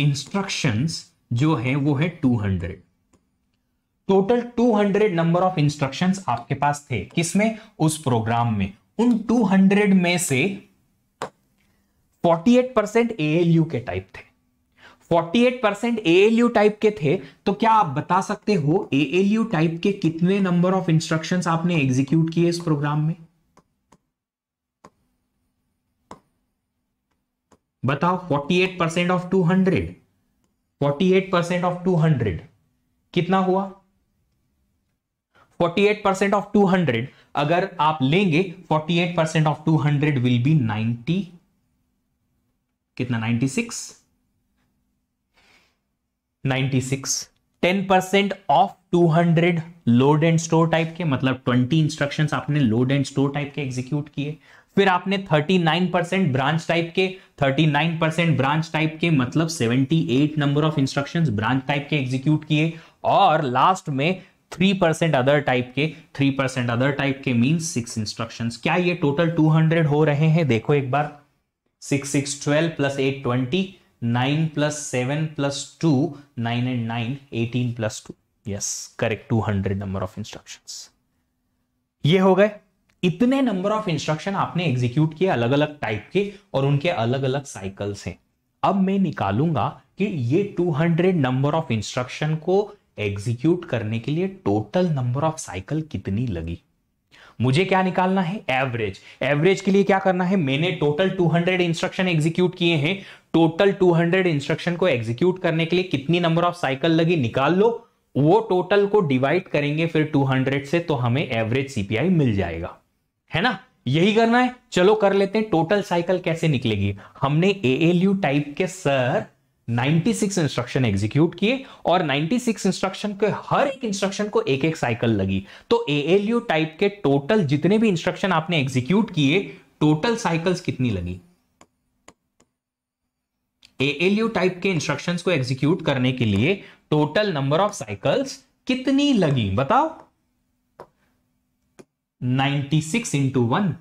इंस्ट्रक्शंस जो है वो है 200 टोटल 200 नंबर ऑफ इंस्ट्रक्शंस आपके पास थे किसमें उस प्रोग्राम में उन 200 में से 48 परसेंट एएलयू के टाइप थे 48 परसेंट एएलयू टाइप के थे तो क्या आप बता सकते हो एएलयू टाइप के कितने नंबर ऑफ इंस्ट्रक्शंस आपने एग्जीक्यूट किए इस प्रोग्राम में बताओ 48 परसेंट ऑफ 200 48 परसेंट ऑफ 200 कितना हुआ 48 परसेंट ऑफ 200 अगर आप लेंगे 48 परसेंट ऑफ 200 विल बी 90 कितना 96 96 10 percent of 200 load and store type के मतलब 20 इंस्ट्रक्शंस आपने लोड एंड स्टोर टाइप के एग्जीक्यूट किए फिर आपने 39% ब्रांच टाइप के 39% ब्रांच टाइप के मतलब 78 number of instructions branch type के एग्जीक्यूट किए और लास्ट में 3% अदर टाइप के 3% अदर टाइप के मींस सिक्स इंस्ट्रक्शंस क्या ये टोटल 200 हो रहे हैं देखो एक बार six six twelve plus eight twenty nine plus seven plus two nine and nine eighteen plus two yes correct two hundred number of instruction ये हो गए इतने नंबर ऑफ इंस्ट्रक्शन आपने एग्जीक्यूट किए अलग अलग टाइप के और उनके अलग अलग साइकिल्स हैं अब मैं निकालूंगा कि ये 200 नंबर ऑफ इंस्ट्रक्शन को एग्जीक्यूट करने के लिए टोटल नंबर ऑफ साइकिल कितनी लगी मुझे क्या निकालना है एवरेज एवरेज के लिए क्या करना है मैंने टोटल 200 इंस्ट्रक्शन एग्जीक्यूट किए हैं टोटल 200 इंस्ट्रक्शन को एग्जीक्यूट करने के लिए कितनी नंबर ऑफ साइकिल लगी निकाल लो वो टोटल को डिवाइड करेंगे फिर 200 से तो हमें एवरेज सीपीआई मिल जाएगा है ना यही करना है चलो कर लेते हैं टोटल साइकिल कैसे निकलेगी हमने ए एल यू टाइप के सर 96 इंस्ट्रक्शन एग्जीक्यूट किए और 96 इंस्ट्रक्शन के हर एक इंस्ट्रक्शन को एक एक साइकिल लगी तो ए एल यू टाइप के टोटल जितने भी इंस्ट्रक्शन आपने एग्जीक्यूट किए टोटल साइकिल्स कितनी लगी ए एल यू टाइप के इंस्ट्रक्शंस को एग्जीक्यूट करने के लिए टोटल नंबर ऑफ साइकिल्स कितनी लगी बताओ six into one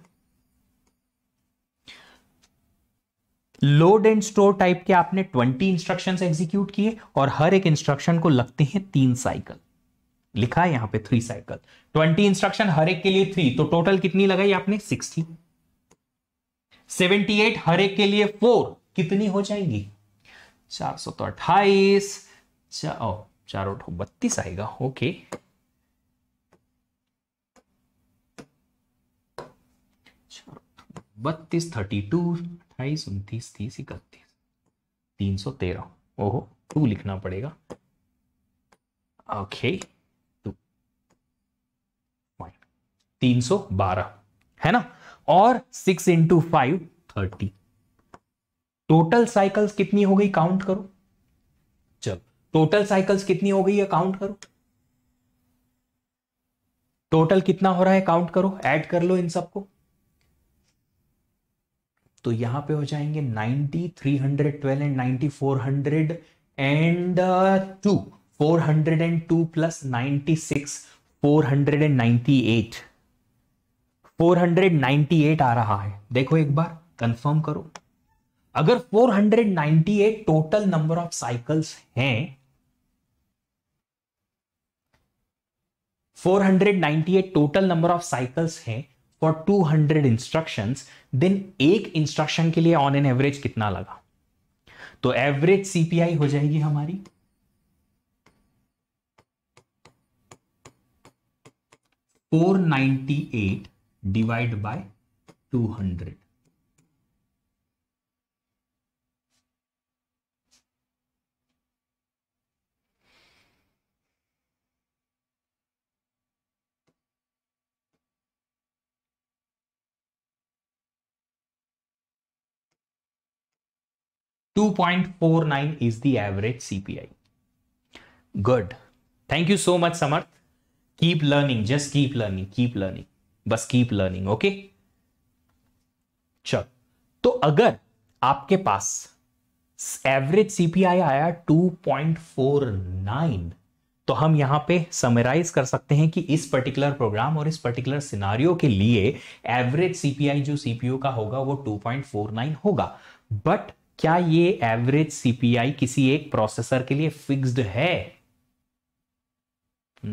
load and store type के आपने ट्वेंटी इंस्ट्रक्शन एग्जीक्यूट किए और हर एक इंस्ट्रक्शन को लगते हैं तीन साइकिल लिखा है यहां पे थ्री साइकिल ट्वेंटी इंस्ट्रक्शन हर एक के लिए थ्री तो टोटल कितनी लगाई आपने सिक्सटी सेवेंटी एट हर एक के लिए फोर कितनी हो जाएगी चार सौ तो अट्ठाईस चार बत्तीस आएगा ओके okay. बत्तीस थर्टी टू अट्ठाईस उनतीस तीस इकतीस तीन सौ तेरह ओहो टू लिखना पड़ेगा ओके टू तीन सौ बारह है ना और six into five thirty total cycles कितनी हो गई काउंट करो चल टोटल साइकिल्स कितनी हो गई है काउंट करो टोटल कितना हो रहा है काउंट करो ऐड कर लो इन सबको तो यहां पे हो जाएंगे ninety three hundred twelve and four hundred and two four hundred and two plus ninety six four hundred and ninety eight four hundred ninety eight आ रहा है देखो एक बार कंफर्म करो अगर four hundred ninety eight total number of cycles हैं 498 total number of cycles हैं फॉर 200 इंस्ट्रक्शन देन एक इंस्ट्रक्शन के लिए ऑन एन एवरेज कितना लगा तो एवरेज सीपीआई हो जाएगी हमारी four ninety eight divide by two hundred 2.49 is the average CPI. Good. Thank you so much, Samarth. Keep learning. Just keep learning. Keep learning. बस कीप लर्निंग ओके चल तो अगर आपके पास एवरेज सीपीआई आया 2.49 तो हम यहां पे समराइज कर सकते हैं कि इस पर्टिकुलर प्रोग्राम और इस पर्टिकुलर सिनारियो के लिए एवरेज सीपीआई जो सीपीयू का होगा वो 2.49 होगा बट क्या ये एवरेज सीपीआई किसी एक प्रोसेसर के लिए फिक्स्ड है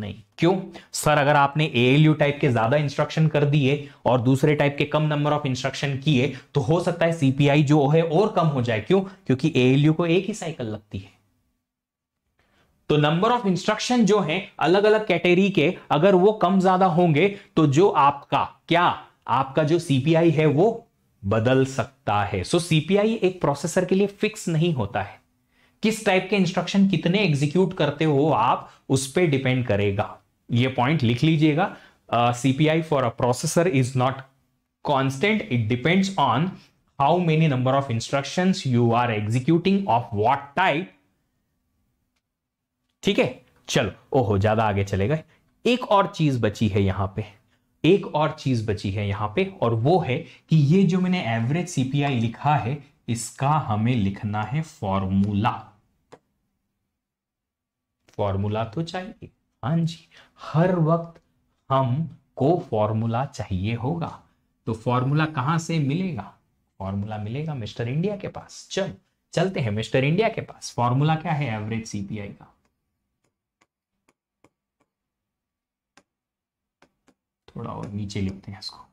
नहीं क्यों सर अगर आपने एएलयू टाइप के ज्यादा इंस्ट्रक्शन कर दिए और दूसरे टाइप के कम नंबर ऑफ इंस्ट्रक्शन किए तो हो सकता है सीपीआई जो है और कम हो जाए क्यों क्योंकि एएलयू को एक ही साइकिल लगती है तो नंबर ऑफ इंस्ट्रक्शन जो है अलग अलग कैटेगरी के अगर वो कम ज्यादा होंगे तो जो आपका क्या आपका जो सीपीआई है वो बदल सकता है सो सीपीआई एक प्रोसेसर के लिए फिक्स नहीं होता है किस टाइप के इंस्ट्रक्शन कितने एग्जीक्यूट करते हो आप उस पर डिपेंड करेगा ये पॉइंट लिख लीजिएगा CPI for a processor is not constant it depends on how many number of instruction you are executing of what type ठीक है चलो ओहो ज्यादा आगे चले गए एक और चीज बची है यहां पे एक और चीज बची है यहां पे और वो है कि ये जो मैंने एवरेज सीपीआई लिखा है इसका हमें लिखना है फॉर्मूला फॉर्मूला तो चाहिए हाँ जी हर वक्त हम को फॉर्मूला चाहिए होगा तो फॉर्मूला कहां से मिलेगा फॉर्मूला मिलेगा मिस्टर इंडिया के पास चल चलते हैं मिस्टर इंडिया के पास फॉर्मूला क्या है एवरेज सीपीआई का थोड़ा और नीचे लिखते हैं इसको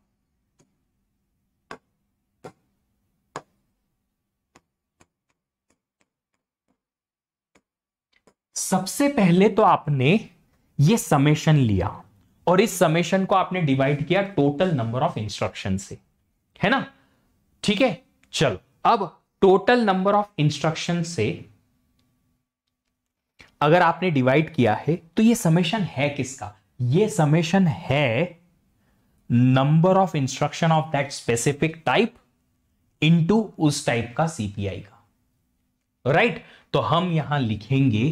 सबसे पहले तो आपने ये समेशन लिया और इस समेशन को आपने डिवाइड किया टोटल नंबर ऑफ इंस्ट्रक्शन से है ना ठीक है चलो अब टोटल नंबर ऑफ इंस्ट्रक्शन से अगर आपने डिवाइड किया है तो ये समेशन है किसका ये समेशन है number of instruction of that specific type into उस टाइप का सीपीआई का राइट right? तो हम यहां लिखेंगे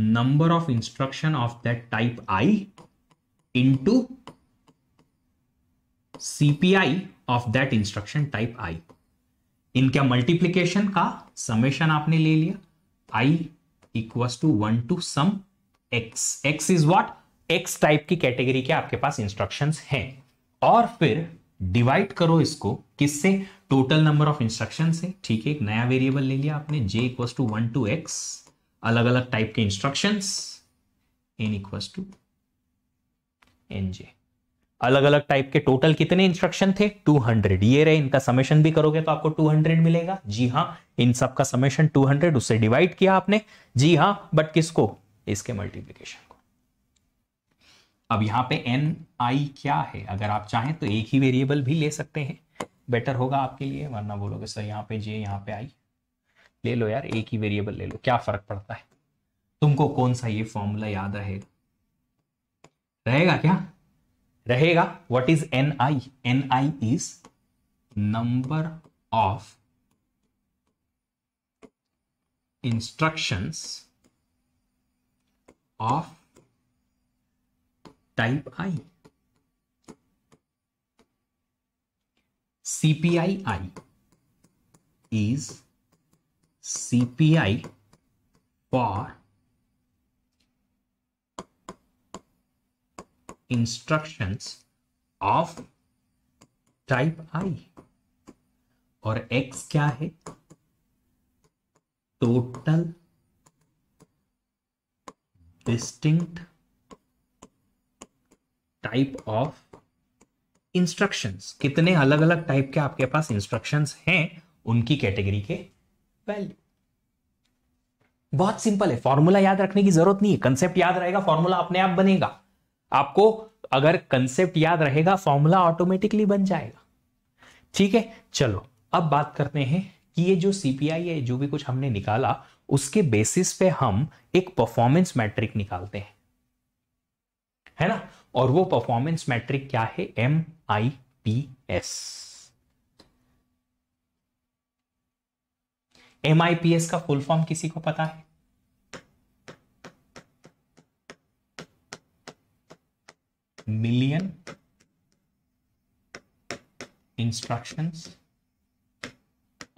number of instruction of that type I into CPI of that instruction type I इनका मल्टीप्लीकेशन का समेशन आपने ले लिया I equals to one to sum X X is what X type की कैटेगरी के आपके पास इंस्ट्रक्शंस हैं और फिर डिवाइड करो इसको किससे टोटल नंबर ऑफ इंस्ट्रक्शन से ठीक है एक नया वेरिएबल ले लिया आपने J equal to one to X अलग अलग टाइप के instruction N equal to N J अलग अलग टाइप के टोटल कितने इंस्ट्रक्शन थे 200 ये रहे इनका समेशन भी करोगे तो आपको 200 मिलेगा जी हाँ इन सब का समेशन 200 उससे डिवाइड किया आपने जी हाँ बट किसको इसके मल्टीप्लीकेशन अब यहाँ पे एन आई क्या है अगर आप चाहें तो एक ही वेरिएबल भी ले सकते हैं बेटर होगा आपके लिए वरना बोलोगे सर यहाँ पे जे यहाँ पे आई ले लो यार एक ही वेरिएबल ले लो क्या फर्क पड़ता है तुमको कौन सा ये फॉर्मूला याद रहेगा रहेगा क्या रहेगा what is N I N I is number of instructions of type I CPI I is CPI for instructions of type I और एक्स क्या है total distinct type of instructions कितने अलग अलग टाइप के आपके पास इंस्ट्रक्शंस हैं उनकी कैटेगरी के वैल्यू बहुत सिंपल है फॉर्मूला याद रखने की जरूरत नहीं है कंसेप्ट याद रहेगा फॉर्मूला अपने आप बनेगा आपको अगर कंसेप्ट याद रहेगा फॉर्मूला ऑटोमेटिकली बन जाएगा ठीक है चलो अब बात करते हैं कि ये जो सीपीआई है जो भी कुछ हमने निकाला उसके बेसिस पे हम एक परफॉर्मेंस मैट्रिक निकालते हैं है ना और वो परफॉर्मेंस मैट्रिक क्या है M I P S M I P S का फुल फॉर्म किसी को पता है मिलियन इंस्ट्रक्शंस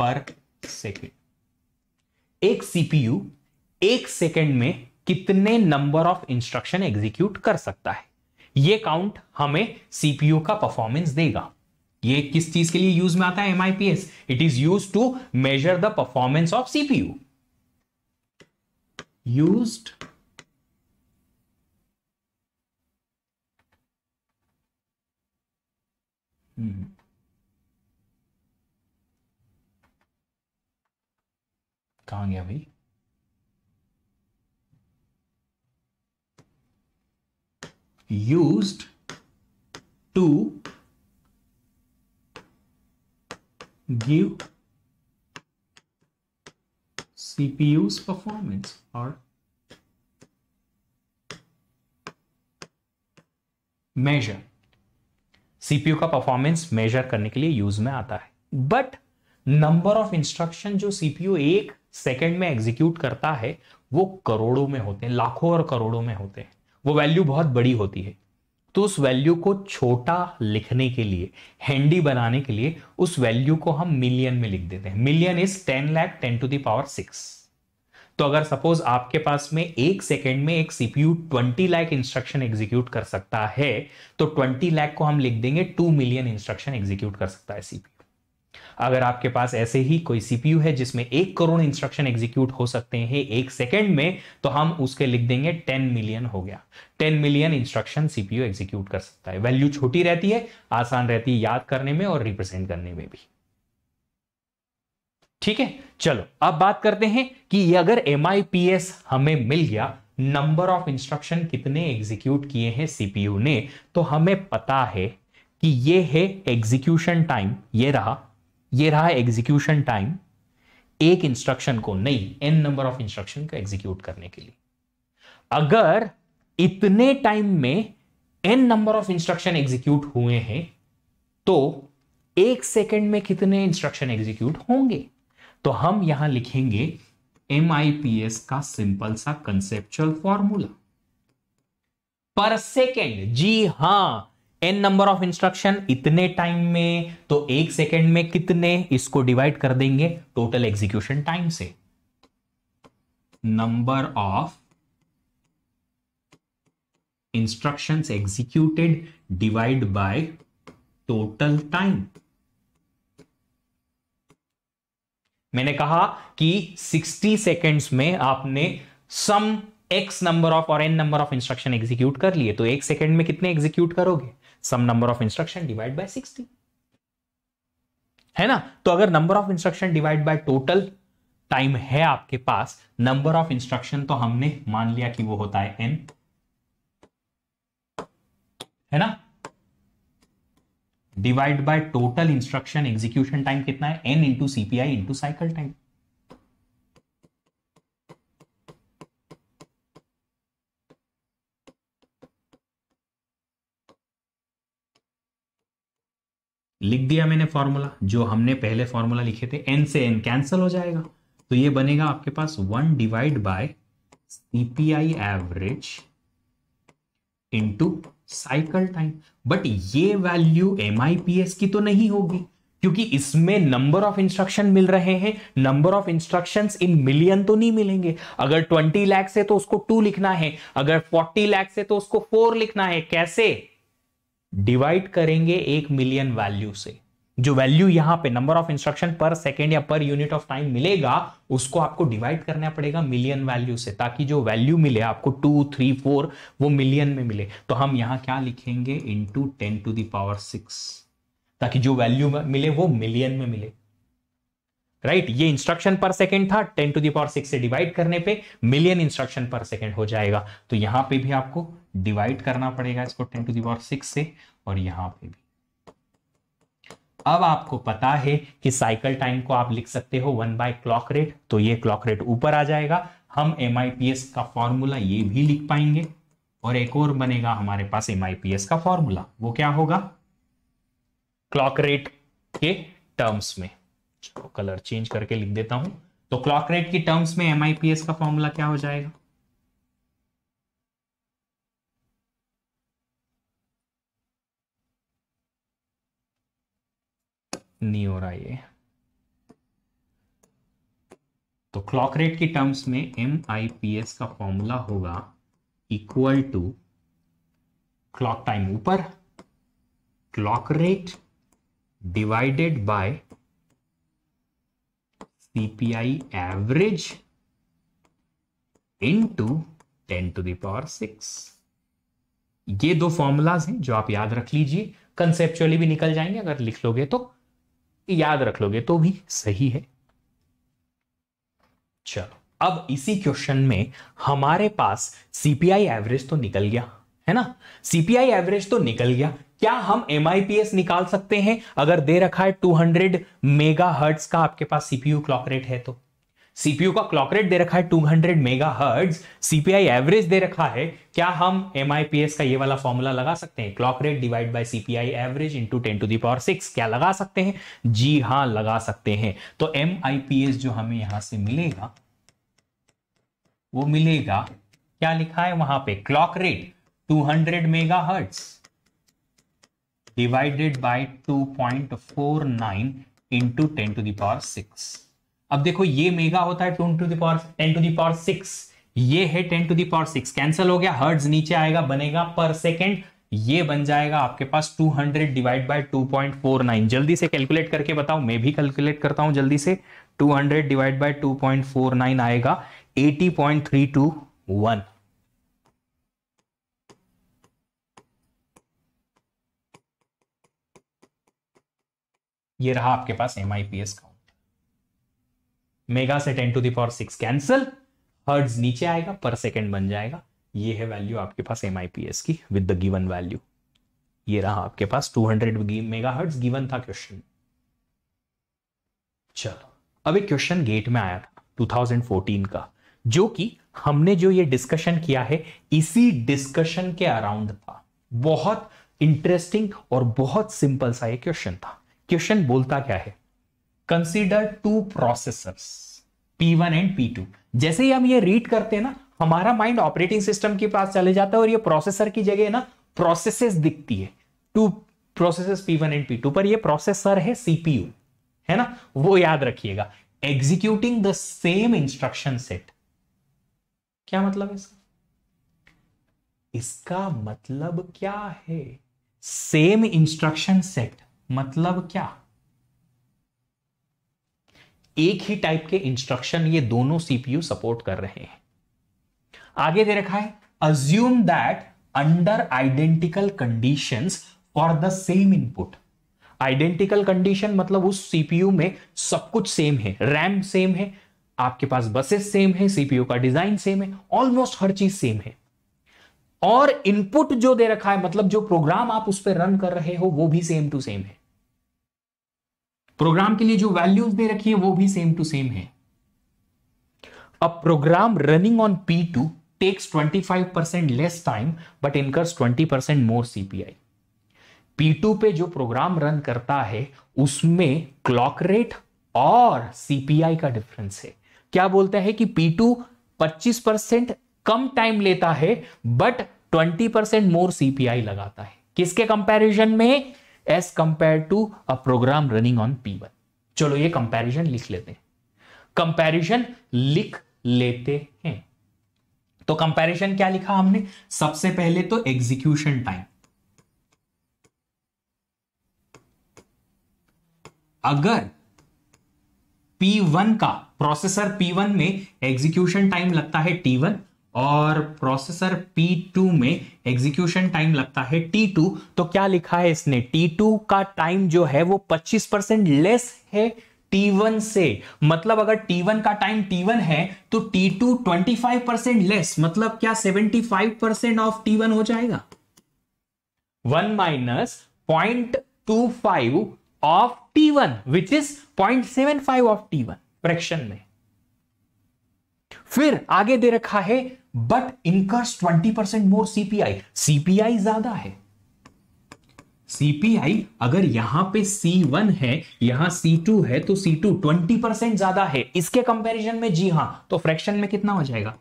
पर सेकेंड एक सीपीयू एक सेकेंड में कितने नंबर ऑफ इंस्ट्रक्शन एग्जीक्यूट कर सकता है ये काउंट हमें सीपीयू का परफॉर्मेंस देगा ये किस चीज के लिए यूज में आता है MIPS it is use to measure the performance of CPU use कहा गया भाई used to give CPU's performance or measure CPU का परफॉर्मेंस मेजर करने के लिए यूज में आता है बट नंबर ऑफ इंस्ट्रक्शन जो सीपीयू एक सेकेंड में एग्जीक्यूट करता है वो करोड़ों में होते हैं लाखों और करोड़ों में होते हैं वो वैल्यू बहुत बड़ी होती है तो उस वैल्यू को छोटा लिखने के लिए हैंडी बनाने के लिए उस वैल्यू को हम मिलियन में लिख देते हैं million is ten lakh ten to the power six तो अगर सपोज आपके पास में एक सेकेंड में एक CPU twenty lakh instruction execute कर सकता है तो ट्वेंटी लैख को हम लिख देंगे टू मिलियन इंस्ट्रक्शन एग्जीक्यूट कर सकता है सीपी अगर आपके पास ऐसे ही कोई सीपीयू है जिसमें एक करोड़ इंस्ट्रक्शन एग्जीक्यूट हो सकते हैं एक सेकेंड में तो हम उसके लिख देंगे टेन मिलियन हो गया ten million instruction CPU execute कर सकता है वैल्यू छोटी रहती है आसान रहती है याद करने में और रिप्रेजेंट करने में भी ठीक है चलो अब बात करते हैं कि अगर एम हमें मिल गया नंबर ऑफ इंस्ट्रक्शन कितने एग्जीक्यूट किए हैं सीपीयू ने तो हमें पता है कि ये है एग्जीक्यूशन टाइम ये रहा ये रहा एग्जीक्यूशन टाइम एक इंस्ट्रक्शन को नहीं एन नंबर ऑफ इंस्ट्रक्शन को एग्जीक्यूट करने के लिए अगर इतने टाइम में N number of instruction execute हुए हैं तो एक सेकेंड में कितने इंस्ट्रक्शन एग्जीक्यूट होंगे तो हम यहां लिखेंगे एम का सिंपल सा कंसेप्चुअल फॉर्मूला पर सेकेंड जी हां एन नंबर ऑफ इंस्ट्रक्शन इतने टाइम में तो एक सेकेंड में कितने इसको डिवाइड कर देंगे टोटल एग्जीक्यूशन टाइम से number of instruction executed divide by total time मैंने कहा कि 60 सेकेंड्स में आपने सम एक्स नंबर ऑफ और N number of instruction execute कर लिए तो एक सेकेंड में कितने एग्जीक्यूट करोगे some number of instruction divide by sixty है ना तो अगर number of instruction divide by total time है आपके पास नंबर ऑफ इंस्ट्रक्शन तो हमने मान लिया कि वो होता है एन है ना divide by total instruction execution time कितना है N into CPI into cycle time लिख दिया मैंने फॉर्मूला जो हमने पहले फॉर्मूला लिखे थे एन से एन कैंसिल हो जाएगा तो ये बनेगा आपके पास one divide by CPI average into cycle time but ये वैल्यू एम की तो नहीं होगी क्योंकि इसमें नंबर ऑफ इंस्ट्रक्शन मिल रहे हैं number of instruction in million तो नहीं मिलेंगे अगर 20 लाख से तो उसको 2 लिखना है अगर 40 लाख से तो उसको 4 लिखना है कैसे डिवाइड करेंगे एक मिलियन वैल्यू से जो वैल्यू यहां पे number of instruction per second या पर यूनिट ऑफ टाइम मिलेगा उसको आपको डिवाइड करना पड़ेगा मिलियन वैल्यू से ताकि जो वैल्यू मिले आपको टू थ्री फोर वो मिलियन में मिले तो हम यहां क्या लिखेंगे into ten to the power six ताकि जो वैल्यू मिले वो मिलियन में मिले राइट right? ये इंस्ट्रक्शन पर सेकेंड था टेन टू दावर सिक्स से डिवाइड करने पे मिलियन इंस्ट्रक्शन पर सेकेंड हो जाएगा तो यहां पे भी आपको डिवाइड करना पड़ेगा इसको टेन टू दावर सिक्स से और यहां पे भी अब आपको पता है कि साइकिल टाइम को आप लिख सकते हो वन बाय क्लॉक रेट तो ये क्लॉक रेट ऊपर आ जाएगा हम एम का फॉर्मूला ये भी लिख पाएंगे और एक और बनेगा हमारे पास एम का फॉर्मूला वो क्या होगा क्लॉक रेट के टर्म्स में कलर चेंज करके लिख देता हूं तो क्लॉक रेट की टर्म्स में एम का फॉर्मूला क्या हो जाएगा नहीं हो रहा ये तो क्लॉक रेट की टर्म्स में एम आई पी एस का फॉर्मूला होगा इक्वल टू क्लॉक टाइम ऊपर clock rate divided by CPI average into ten to the power six ये दो फॉर्मूलाज हैं जो आप याद रख लीजिए कंसेप्चुअली भी निकल जाएंगे अगर लिख लोगे तो याद रख लोगे तो भी सही है चलो अब इसी क्वेश्चन में हमारे पास सीपीआई एवरेज तो निकल गया है ना सीपीआई एवरेज तो निकल गया क्या हम एम निकाल सकते हैं अगर दे रखा है 200 मेगा का आपके पास सीपीयू क्लॉक रेट है तो सीपीयू का क्लॉक रेट दे रखा है 200 hundred mega hertz CPI average दे रखा है क्या हम एम का ये वाला फॉर्मूला लगा सकते हैं clock rate divide by CPI average into ten to the power six क्या लगा सकते हैं जी हाँ लगा सकते हैं तो एम जो हमें यहां से मिलेगा वो मिलेगा क्या लिखा है वहां पे clock rate 200 hundred mega hertz divided by 2.49 point four nine into ten to the power six अब देखो ये मेगा होता है to to the power ten to the power six ये है ten to the power six cancel हो गया हर्ड नीचे आएगा बनेगा पर सेकेंड ये बन जाएगा आपके पास 200 हंड्रेड डिवाइड बाय 2.49 जल्दी से कैलकुलेट करके बताओ मैं भी कैलकुलेट करता हूं जल्दी से 200 हंड्रेड डिवाइड बाय 2.49 आएगा 80.321 ये रहा आपके पास एम आई का मेगा से ten to the power six cancel hertz नीचे आएगा पर सेकेंड बन जाएगा ये है वैल्यू आपके पास एम की विद द गिवन वैल्यू ये रहा आपके पास 200 हंड्रेड मेगा हर्ट्स गिवन था क्वेश्चन चलो अब एक क्वेश्चन गेट में आया था 2014 का जो कि हमने जो ये डिस्कशन किया है इसी डिस्कशन के अराउंड था बहुत इंटरेस्टिंग और बहुत सिंपल सा ये क्वेश्चन था क्वेश्चन बोलता क्या है consider to processors P1 and P2 जैसे ही हम ये रीड करते हैं ना हमारा माइंड ऑपरेटिंग सिस्टम के पास चले जाता है और ये प्रोसेसर की जगह ना प्रोसेसेस दिखती है to processes P1 and P2 पर ये प्रोसेसर है सीपीयू है ना वो याद रखिएगा executing the same instruction set क्या मतलब है इसका इसका मतलब क्या है सेम इंस्ट्रक्शन सेट मतलब क्या एक ही टाइप के इंस्ट्रक्शन ये दोनों सीपीयू सपोर्ट कर रहे हैं आगे दे रखा है assume that under identical condition for the same input identical condition मतलब उस सीपीयू में सब कुछ सेम है रैम सेम है आपके पास बसेस सेम है सीपीयू का डिजाइन सेम है ऑलमोस्ट हर चीज सेम है और इनपुट जो दे रखा है मतलब जो प्रोग्राम आप उस पर रन कर रहे हो वो भी सेम टू सेम है प्रोग्राम के लिए जो वैल्यूज दे रखी है वो भी सेम टू सेम है अब program running on P two takes twenty less time but incurs 20% more CPI P2 पे जो प्रोग्राम रन करता है उसमें क्लॉक रेट और सीपीआई का डिफरेंस है क्या बोलता है कि P2 25% कम टाइम लेता है बट 20% मोर सीपीआई लगाता है किसके कंपैरिजन में as compare to a program running on P one चलो ये कंपैरिजन लिख लेते हैं कंपैरिजन लिख लेते हैं तो कंपैरिजन क्या लिखा हमने सबसे पहले तो एग्जीक्यूशन टाइम अगर P1 का प्रोसेसर P1 में एग्जीक्यूशन टाइम लगता है T1 और प्रोसेसर P2 में एग्जीक्यूशन टाइम लगता है T2 तो क्या लिखा है इसने T2 का टाइम जो है वो 25 परसेंट लेस है T1 से मतलब अगर T1 का टाइम T1 है तो T2 25 परसेंट लेस मतलब क्या 75 परसेंट ऑफ T1 हो जाएगा 1 minus point two five of T1 which is point seven five of T1 fraction में फिर आगे दे रखा है but incurs 20 percent more CPI CPI ज्यादा है सीपीआई अगर यहां पे C1 है यहां C2 है तो C2 20 परसेंट ज्यादा है इसके कंपैरिजन में जी हां तो फ्रैक्शन में कितना हो जाएगा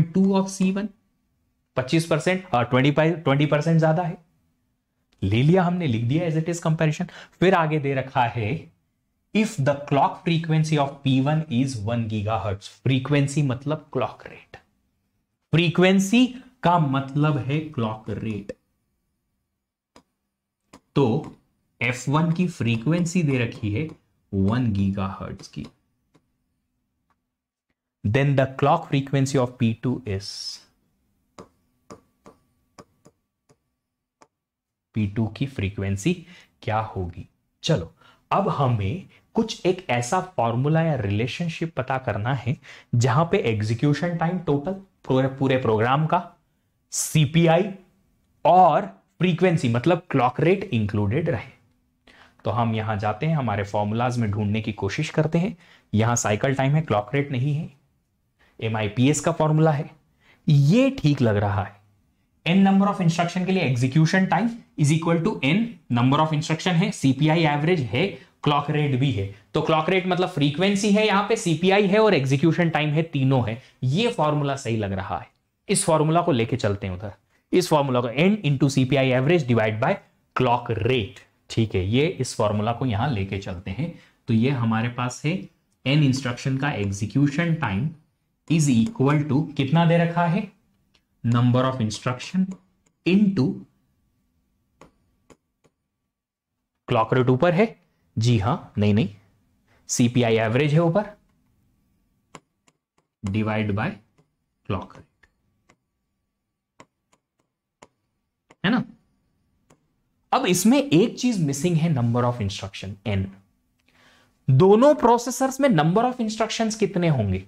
1.2 ऑफ सी वन पच्चीस परसेंट और ट्वेंटी ट्वेंटी परसेंट ज्यादा है ले लिया हमने लिख दिया एज इट इज कंपैरिजन फिर आगे दे रखा है if the clock frequency of P one is one giga hertz frequency मतलब क्लॉक रेट फ्रीक्वेंसी का मतलब है क्लॉक रेट तो एफ वन की फ्रीक्वेंसी दे रखी है वन गीगा हर्ट्स की then the clock frequency of P two is P two की फ्रीक्वेंसी क्या होगी चलो अब हमें कुछ एक ऐसा फॉर्मूला या रिलेशनशिप पता करना है जहां पे एग्जीक्यूशन टाइम टोटल पूरे प्रोग्राम का सीपीआई और फ्रीक्वेंसी मतलब क्लॉक रेट इंक्लूडेड रहे तो हम यहां जाते हैं हमारे फॉर्मूलाज में ढूंढने की कोशिश करते हैं यहां साइकिल टाइम है क्लॉक रेट नहीं है एम का फॉर्मूला है ये ठीक लग रहा है एन नंबर ऑफ इंस्ट्रक्शन के लिए execution time is equal to N number of instruction है सीपीआई एवरेज है क्लॉक रेट भी है तो क्लॉक रेट मतलब फ्रीक्वेंसी है यहां पे सीपीआई है और एग्जीक्यूशन टाइम है तीनों है ये फॉर्मूला सही लग रहा है इस फॉर्मूला को लेके चलते हैं उधर इस फॉर्मूला को N into CPI average divide by clock rate ठीक है ये इस फॉर्मूला को यहां लेके चलते हैं तो ये हमारे पास है एन इंस्ट्रक्शन का execution time is equal to कितना दे रखा है number of instruction into clock rate ऊपर है जी हाँ नहीं नहीं सीपीआई एवरेज है ऊपर डिवाइड बाय क्लॉक रेट है ना अब इसमें एक चीज मिसिंग है नंबर ऑफ इंस्ट्रक्शन एन दोनों प्रोसेसर्स में नंबर ऑफ इंस्ट्रक्शंस कितने होंगे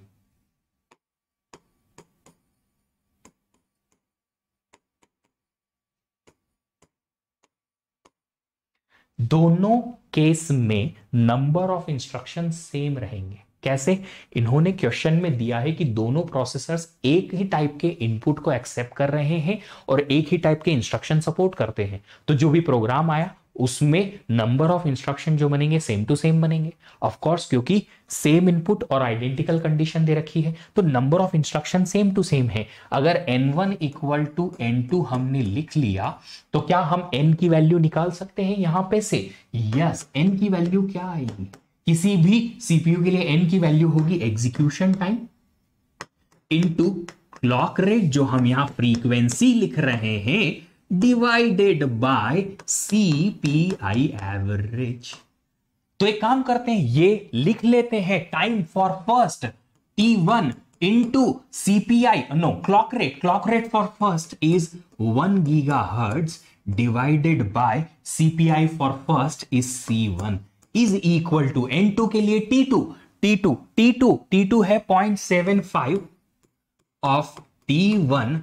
दोनों केस में नंबर ऑफ इंस्ट्रक्शन सेम रहेंगे कैसे इन्होंने क्वेश्चन में दिया है कि दोनों प्रोसेसर्स एक ही टाइप के इनपुट को एक्सेप्ट कर रहे हैं और एक ही टाइप के इंस्ट्रक्शन सपोर्ट करते हैं तो जो भी प्रोग्राम आया उसमें नंबर ऑफ इंस्ट्रक्शन जो बनेंगे सेम टू सेम बनेंगे ऑफ कोर्स क्योंकि सेम इनपुट और आइडेंटिकल कंडीशन दे रखी है तो number of instruction same to same है अगर N one equal to N two हमने लिख लिया तो क्या हम एन की वैल्यू निकाल सकते हैं यहां पे से यस एन की वैल्यू क्या आएगी किसी भी सीपीयू के लिए एन की वैल्यू होगी execution time to clock rate जो हम यहां फ्रीक्वेंसी लिख रहे हैं डिवाइडेड बाय सीपीआई एवरेज तो एक काम करते हैं ये लिख लेते हैं time for first T one into CPI no clock rate clock rate for first is one giga hertz divided by CPI for first is C one is equal to N two के लिए T two T two T two T two है point seven five of T one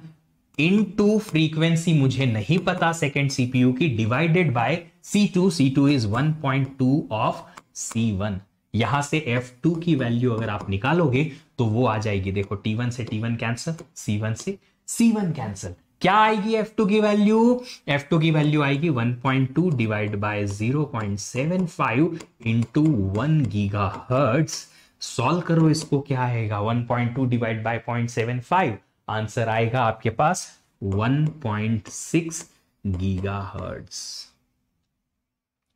into frequency मुझे नहीं पता second CPU की divided by C two C two is one point to of C one यहां से F two की value अगर आप निकालोगे तो वो आ जाएगी देखो टी वन से T one cancel C one से सी वन कैंसल क्या आएगी एफ टू की वैल्यू एफ टू की वैल्यू आएगी two divide by two one giga hertz solve करो इसको क्या आएगा one point two divide by five answer आएगा आपके पास 1.6 गीगाहर्ट्ज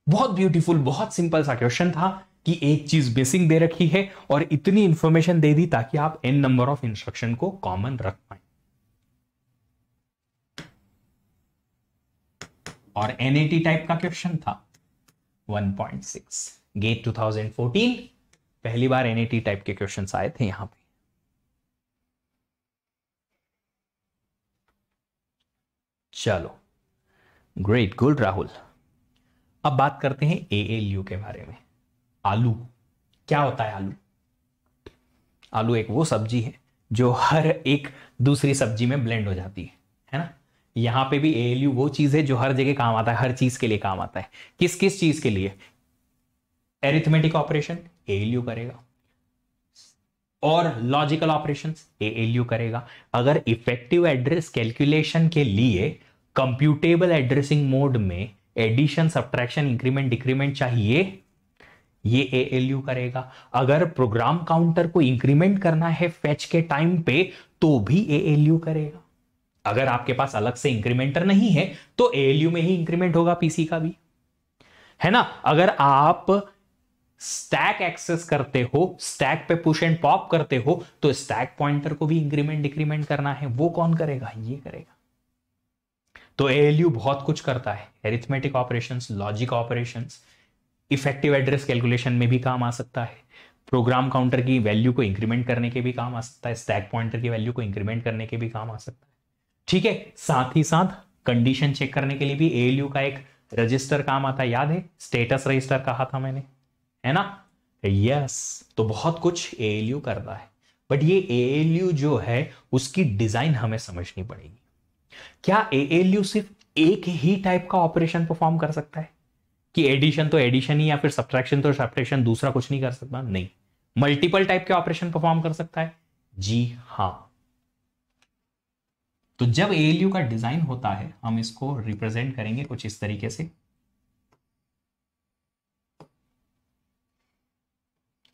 बहुत ब्यूटीफुल बहुत सिंपल सा क्वेश्चन था कि एक चीज मिसिंग दे रखी है और इतनी इंफॉर्मेशन दे दी ताकि आप एन नंबर ऑफ इंस्ट्रक्शन को कॉमन रख पाए और एनएटी टाइप का क्वेश्चन था 1.6 गेट 2014 पहली बार एनएटी टाइप के क्वेश्चन आए थे यहां पे चलो ग्रेट गुड राहुल अब बात करते हैं ए एल यू के बारे में आलू क्या होता है आलू आलू एक वो सब्जी है जो हर एक दूसरी सब्जी में ब्लेंड हो जाती है है ना यहां पे भी ए एल यू वो चीज़ है जो हर जगह काम आता है हर चीज़ के लिए काम आता है किस किस चीज़ के लिए arithmetic operation A L U करेगा और logical operations A L U करेगा अगर इफेक्टिव एड्रेस कैलकुलेशन के लिए कंप्यूटेबल एड्रेसिंग मोड में एडिशन सब्ट्रैक्शन इंक्रीमेंट डिक्रीमेंट चाहिए ये ए एल यू करेगा अगर प्रोग्राम काउंटर को इंक्रीमेंट करना है फेच के टाइम पे तो भी ए एल यू करेगा अगर आपके पास अलग से इंक्रीमेंटर नहीं है तो ए एल यू में ही इंक्रीमेंट होगा पीसी का भी है ना अगर आप स्टैक एक्सेस करते हो स्टैक पे पुश एंड पॉप करते हो तो स्टैक पॉइंटर को भी इंक्रीमेंट डिक्रीमेंट करना है वो कौन करेगा ये करेगा तो ए बहुत कुछ करता है arithmetic operation logic operation effective address calculation में भी काम आ सकता है प्रोग्राम काउंटर की वैल्यू को इंक्रीमेंट करने के भी काम आ सकता है स्टैक पॉइंटर की वैल्यू को इंक्रीमेंट करने के भी काम आ सकता है ठीक है साथ ही साथ कंडीशन चेक करने के लिए भी ए का एक रजिस्टर काम आता है याद है स्टेटस रजिस्टर कहा था मैंने है ना यस yes, तो बहुत कुछ ए करता है बट ये ए जो है उसकी डिजाइन हमें समझनी पड़ेगी क्या यू सिर्फ एक ही टाइप का ऑपरेशन परफॉर्म कर सकता है कि एडिशन तो एडिशन ही या फिर सब्ट्रैक्शन तो सब्ट्रैक्शन दूसरा कुछ नहीं कर सकता नहीं मल्टीपल टाइप के ऑपरेशन परफॉर्म कर सकता है जी हाँ तो जब एएलयू का डिजाइन होता है हम इसको रिप्रेजेंट करेंगे कुछ इस तरीके से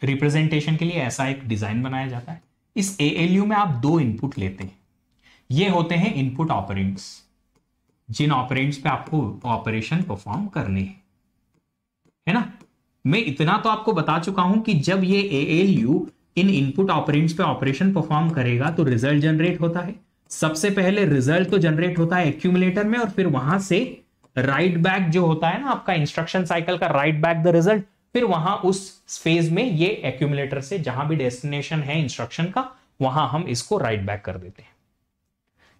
रिप्रेजेंटेशन के लिए ऐसा एक डिजाइन बनाया जाता है इस एएलयू में आप दो इनपुट लेते हैं ये होते हैं इनपुट ऑपरेंट्स जिन ऑपरेंट्स पे आपको ऑपरेशन परफॉर्म करने है है ना मैं इतना तो आपको बता चुका हूं कि जब ये ए एल यू इन इनपुट ऑपरेंट्स पे ऑपरेशन परफॉर्म करेगा तो रिजल्ट जनरेट होता है सबसे पहले रिजल्ट तो जनरेट होता है एक्यूमुलेटर में और फिर वहां से राइट बैक जो होता है ना आपका इंस्ट्रक्शन साइकिल का राइट बैक द रिजल्ट फिर वहां उस फेज में ये एक्यूमुलेटर से जहां भी डेस्टिनेशन है इंस्ट्रक्शन का वहां हम इसको राइट बैक कर देते हैं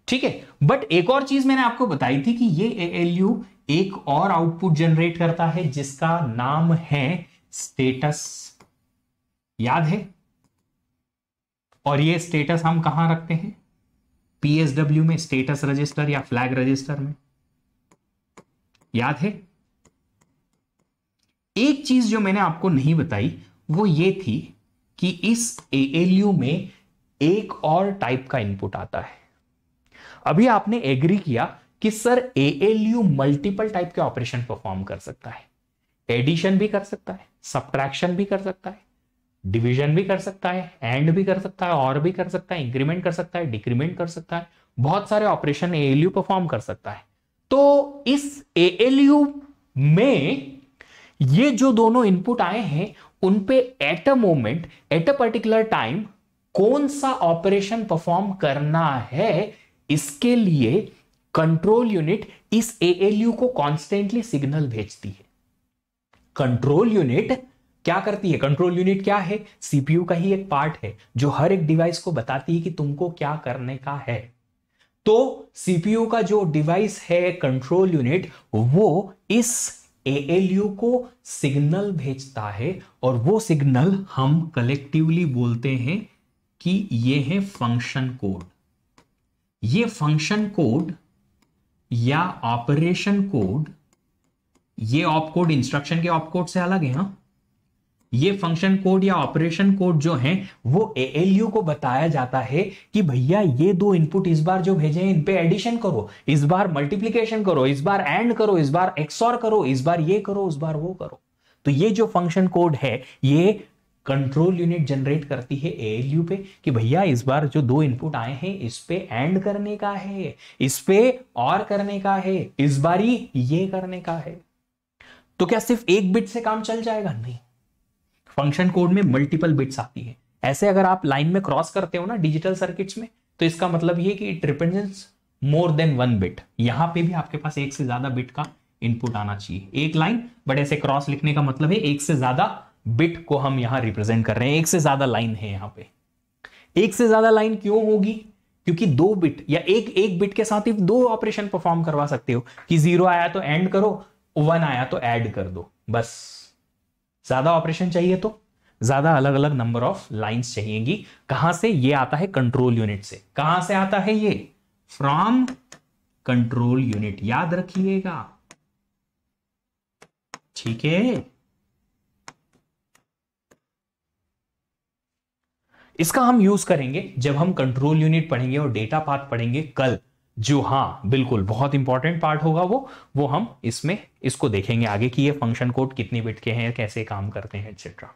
ठीक है बट एक और चीज मैंने आपको बताई थी कि ये यू एक और आउटपुट जनरेट करता है जिसका नाम है स्टेटस याद है और ये स्टेटस हम कहां रखते हैं पीएसडब्ल्यू में स्टेटस रजिस्टर या फ्लैग रजिस्टर में याद है एक चीज जो मैंने आपको नहीं बताई वो ये थी कि इस एएलयू में एक और टाइप का इनपुट आता है अभी आपने एग्री किया कि sir A L U multiple type के ऑपरेशन परफॉर्म कर सकता है एडिशन भी कर सकता है सब्ट्रैक्शन भी कर सकता है डिवीजन भी कर सकता है एंड भी कर सकता है और भी कर सकता है इंक्रीमेंट कर सकता है डिक्रीमेंट कर सकता है बहुत सारे operation A L U perform कर सकता है तो इस ए यू में ये जो दोनों इनपुट आए हैं उन पे at a moment at a particular time कौन सा ऑपरेशन परफॉर्म करना है इसके लिए कंट्रोल यूनिट इस एएलयू को कॉन्स्टेंटली सिग्नल भेजती है कंट्रोल यूनिट क्या करती है कंट्रोल यूनिट क्या है सीपीयू का ही एक पार्ट है जो हर एक डिवाइस को बताती है कि तुमको क्या करने का है तो सीपीयू का जो डिवाइस है कंट्रोल यूनिट वो इस एएलयू को सिग्नल भेजता है और वो सिग्नल हम कलेक्टिवली बोलते हैं कि ये है फंक्शन कोड ये फंक्शन कोड या ऑपरेशन कोड ये ऑप कोड इंस्ट्रक्शन के ऑप कोड से अलग है हा? ये फंक्शन कोड या ऑपरेशन कोड जो है वो यू को बताया जाता है कि भैया ये दो इनपुट इस बार जो भेजे हैं इन पे एडिशन करो इस बार मल्टीप्लीकेशन करो इस बार एंड करो इस बार एक्सोर करो इस बार ये करो उस बार वो करो तो ये जो फंक्शन कोड है ये कंट्रोल यूनिट जनरेट करती है एएलयू पे कि भैया इस बार जो दो इनपुट आए हैं इस पे एंड करने का है इस पे और करने का है इस बारी ये करने का है तो क्या सिर्फ एक बिट से काम चल जाएगा नहीं फंक्शन कोड में मल्टीपल बिट्स आती है ऐसे अगर आप लाइन में क्रॉस करते हो ना डिजिटल सर्किट्स में तो इसका मतलब ये कि it represents more than one bit यहां पे भी आपके पास एक से ज्यादा बिट का इनपुट आना चाहिए एक लाइन बट ऐसे क्रॉस लिखने का मतलब है एक से ज्यादा बिट को हम यहां रिप्रेजेंट कर रहे हैं एक से ज्यादा लाइन है यहां पे एक से ज्यादा लाइन क्यों होगी क्योंकि दो बिट या एक एक बिट के साथ ही दो ऑपरेशन परफॉर्म करवा सकते हो कि जीरो आया तो एंड करो वन आया तो एड कर दो बस ज्यादा ऑपरेशन चाहिए तो ज्यादा अलग अलग नंबर ऑफ लाइंस चाहिएगी कहां से ये आता है कंट्रोल यूनिट से कहां से आता है ये फ्रॉम कंट्रोल यूनिट याद रखिएगा ठीक है इसका हम यूज करेंगे जब हम कंट्रोल यूनिट पढ़ेंगे और डेटा पाथ पढ़ेंगे कल जो हाँ बिल्कुल बहुत इंपॉर्टेंट पार्ट होगा वो वो हम इसमें इसको देखेंगे आगे कि ये फंक्शन कोड कितने बिट के हैं कैसे काम करते हैं एक्सेट्रा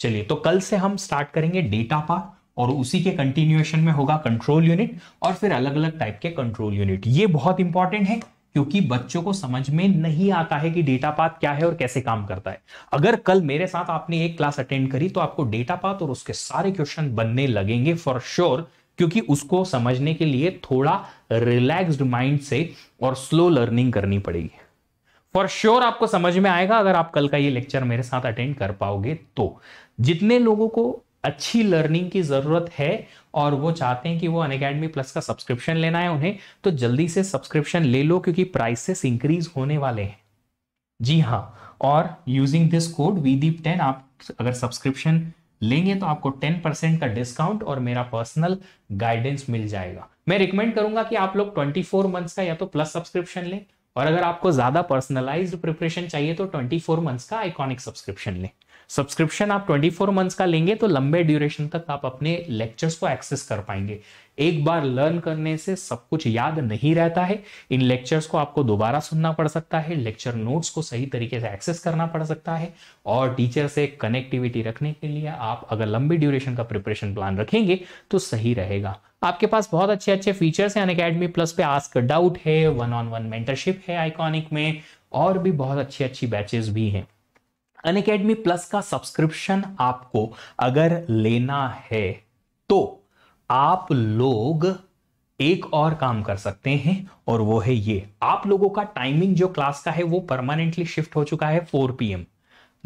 चलिए तो कल से हम स्टार्ट करेंगे डेटा पार्ट और उसी के कंटिन्यूएशन में होगा कंट्रोल यूनिट और फिर अलग अलग टाइप के कंट्रोल यूनिट ये बहुत इंपॉर्टेंट है क्योंकि बच्चों को समझ में नहीं आता है कि डेटा पाथ क्या है और कैसे काम करता है अगर कल मेरे साथ आपने एक क्लास अटेंड करी तो आपको डेटा पाथ और उसके सारे क्वेश्चन बनने लगेंगे फॉर श्योर sure, क्योंकि उसको समझने के लिए थोड़ा रिलैक्स्ड माइंड से और स्लो लर्निंग करनी पड़ेगी फॉर श्योर sure आपको समझ में आएगा अगर आप कल का ये लेक्चर मेरे साथ अटेंड कर पाओगे तो जितने लोगों को अच्छी लर्निंग की ज़रूरत है और वो चाहते हैं कि वो अनकेडमी प्लस का सब्सक्रिप्शन लेना है उन्हें तो जल्दी से सब्सक्रिप्शन ले लो क्योंकि प्राइसेस इंक्रीज होने वाले हैं जी हाँ और यूजिंग दिस कोड वीदीप टेन आप अगर सब्सक्रिप्शन लेंगे तो आपको टेन परसेंट का डिस्काउंट और मेरा पर्सनल गाइडेंस मिल जाएगा मैं रिकमेंड करूंगा कि आप लोग ट्वेंटी फोर मंथ्स का या तो प्लस सब्सक्रिप्शन लें और अगर आपको ज्यादा पर्सनलाइज्ड प्रिपरेशन चाहिए तो ट्वेंटी फोर मंथ्स का आइकॉनिक सब्सक्रिप्शन लें सब्सक्रिप्शन आप 24 मंथ्स का लेंगे तो लंबे ड्यूरेशन तक आप अपने लेक्चर्स को एक्सेस कर पाएंगे एक बार लर्न करने से सब कुछ याद नहीं रहता है इन लेक्चर्स को आपको दोबारा सुनना पड़ सकता है लेक्चर नोट्स को सही तरीके से एक्सेस करना पड़ सकता है और टीचर से कनेक्टिविटी रखने के लिए आप अगर लंबी ड्यूरेशन का प्रिपरेशन प्लान रखेंगे तो सही रहेगा आपके पास बहुत अच्छे अच्छे फीचर्स हैं अनकेडमी प्लस पे आस्क डाउट है वन ऑन वन मेंटरशिप है आइकॉनिक में और भी बहुत अच्छी अच्छी बैचेस भी हैं अनकेडमी प्लस का सब्सक्रिप्शन आपको अगर लेना है तो आप लोग एक और काम कर सकते हैं और वो है ये आप लोगों का टाइमिंग जो क्लास का है वो परमानेंटली शिफ्ट हो चुका है 4 PM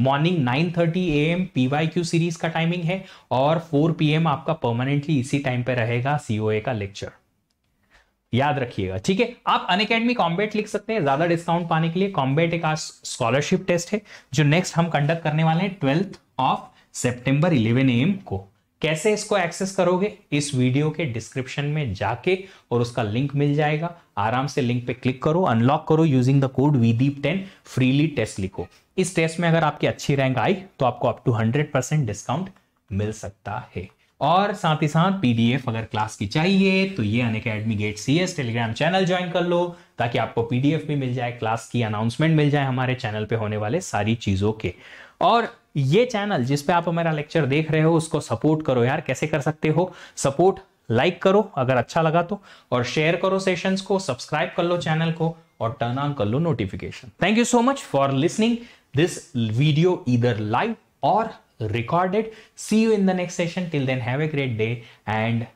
morning 9:30 thirty A M Q series का टाइमिंग है और 4 पीएम आपका परमानेंटली इसी टाइम पे रहेगा सीओए का लेक्चर याद रखिएगा ठीक है आप अन अकेडमी कॉम्बेट लिख सकते हैं ज्यादा डिस्काउंट पाने के लिए कॉम्बेट एक स्कॉलरशिप टेस्ट है जो नेक्स्ट हम कंडक्ट करने वाले हैं twelfth of September eleven M को कैसे इसको एक्सेस करोगे इस वीडियो के डिस्क्रिप्शन में जाके और उसका लिंक मिल जाएगा आराम से लिंक पे क्लिक करो अनलॉक करो यूजिंग द कोड वीदीप टेन फ्रीली टेस्ट लिखो इस टेस्ट में अगर आपकी अच्छी रैंक आई तो आपको up to hundred percent discount मिल सकता है और साथ ही साथ पीडीएफ अगर क्लास की चाहिए तो ये Unacademy GATE C S Telegram channel join कर लो ताकि आपको पीडीएफ भी मिल जाए क्लास की अनाउंसमेंट मिल जाए हमारे चैनल पे होने वाले सारी चीज़ों के और ये चैनल जिस पे आप हमारा लेक्चर देख रहे हो उसको सपोर्ट करो यार कैसे कर सकते हो सपोर्ट लाइक करो अगर अच्छा लगा तो और शेयर करो सेशंस को सब्सक्राइब कर लो चैनल को और टर्न ऑन कर लो notification thank you so much for listening this video इधर लाइव और recorded. See you in the next session. Till then, have a great day and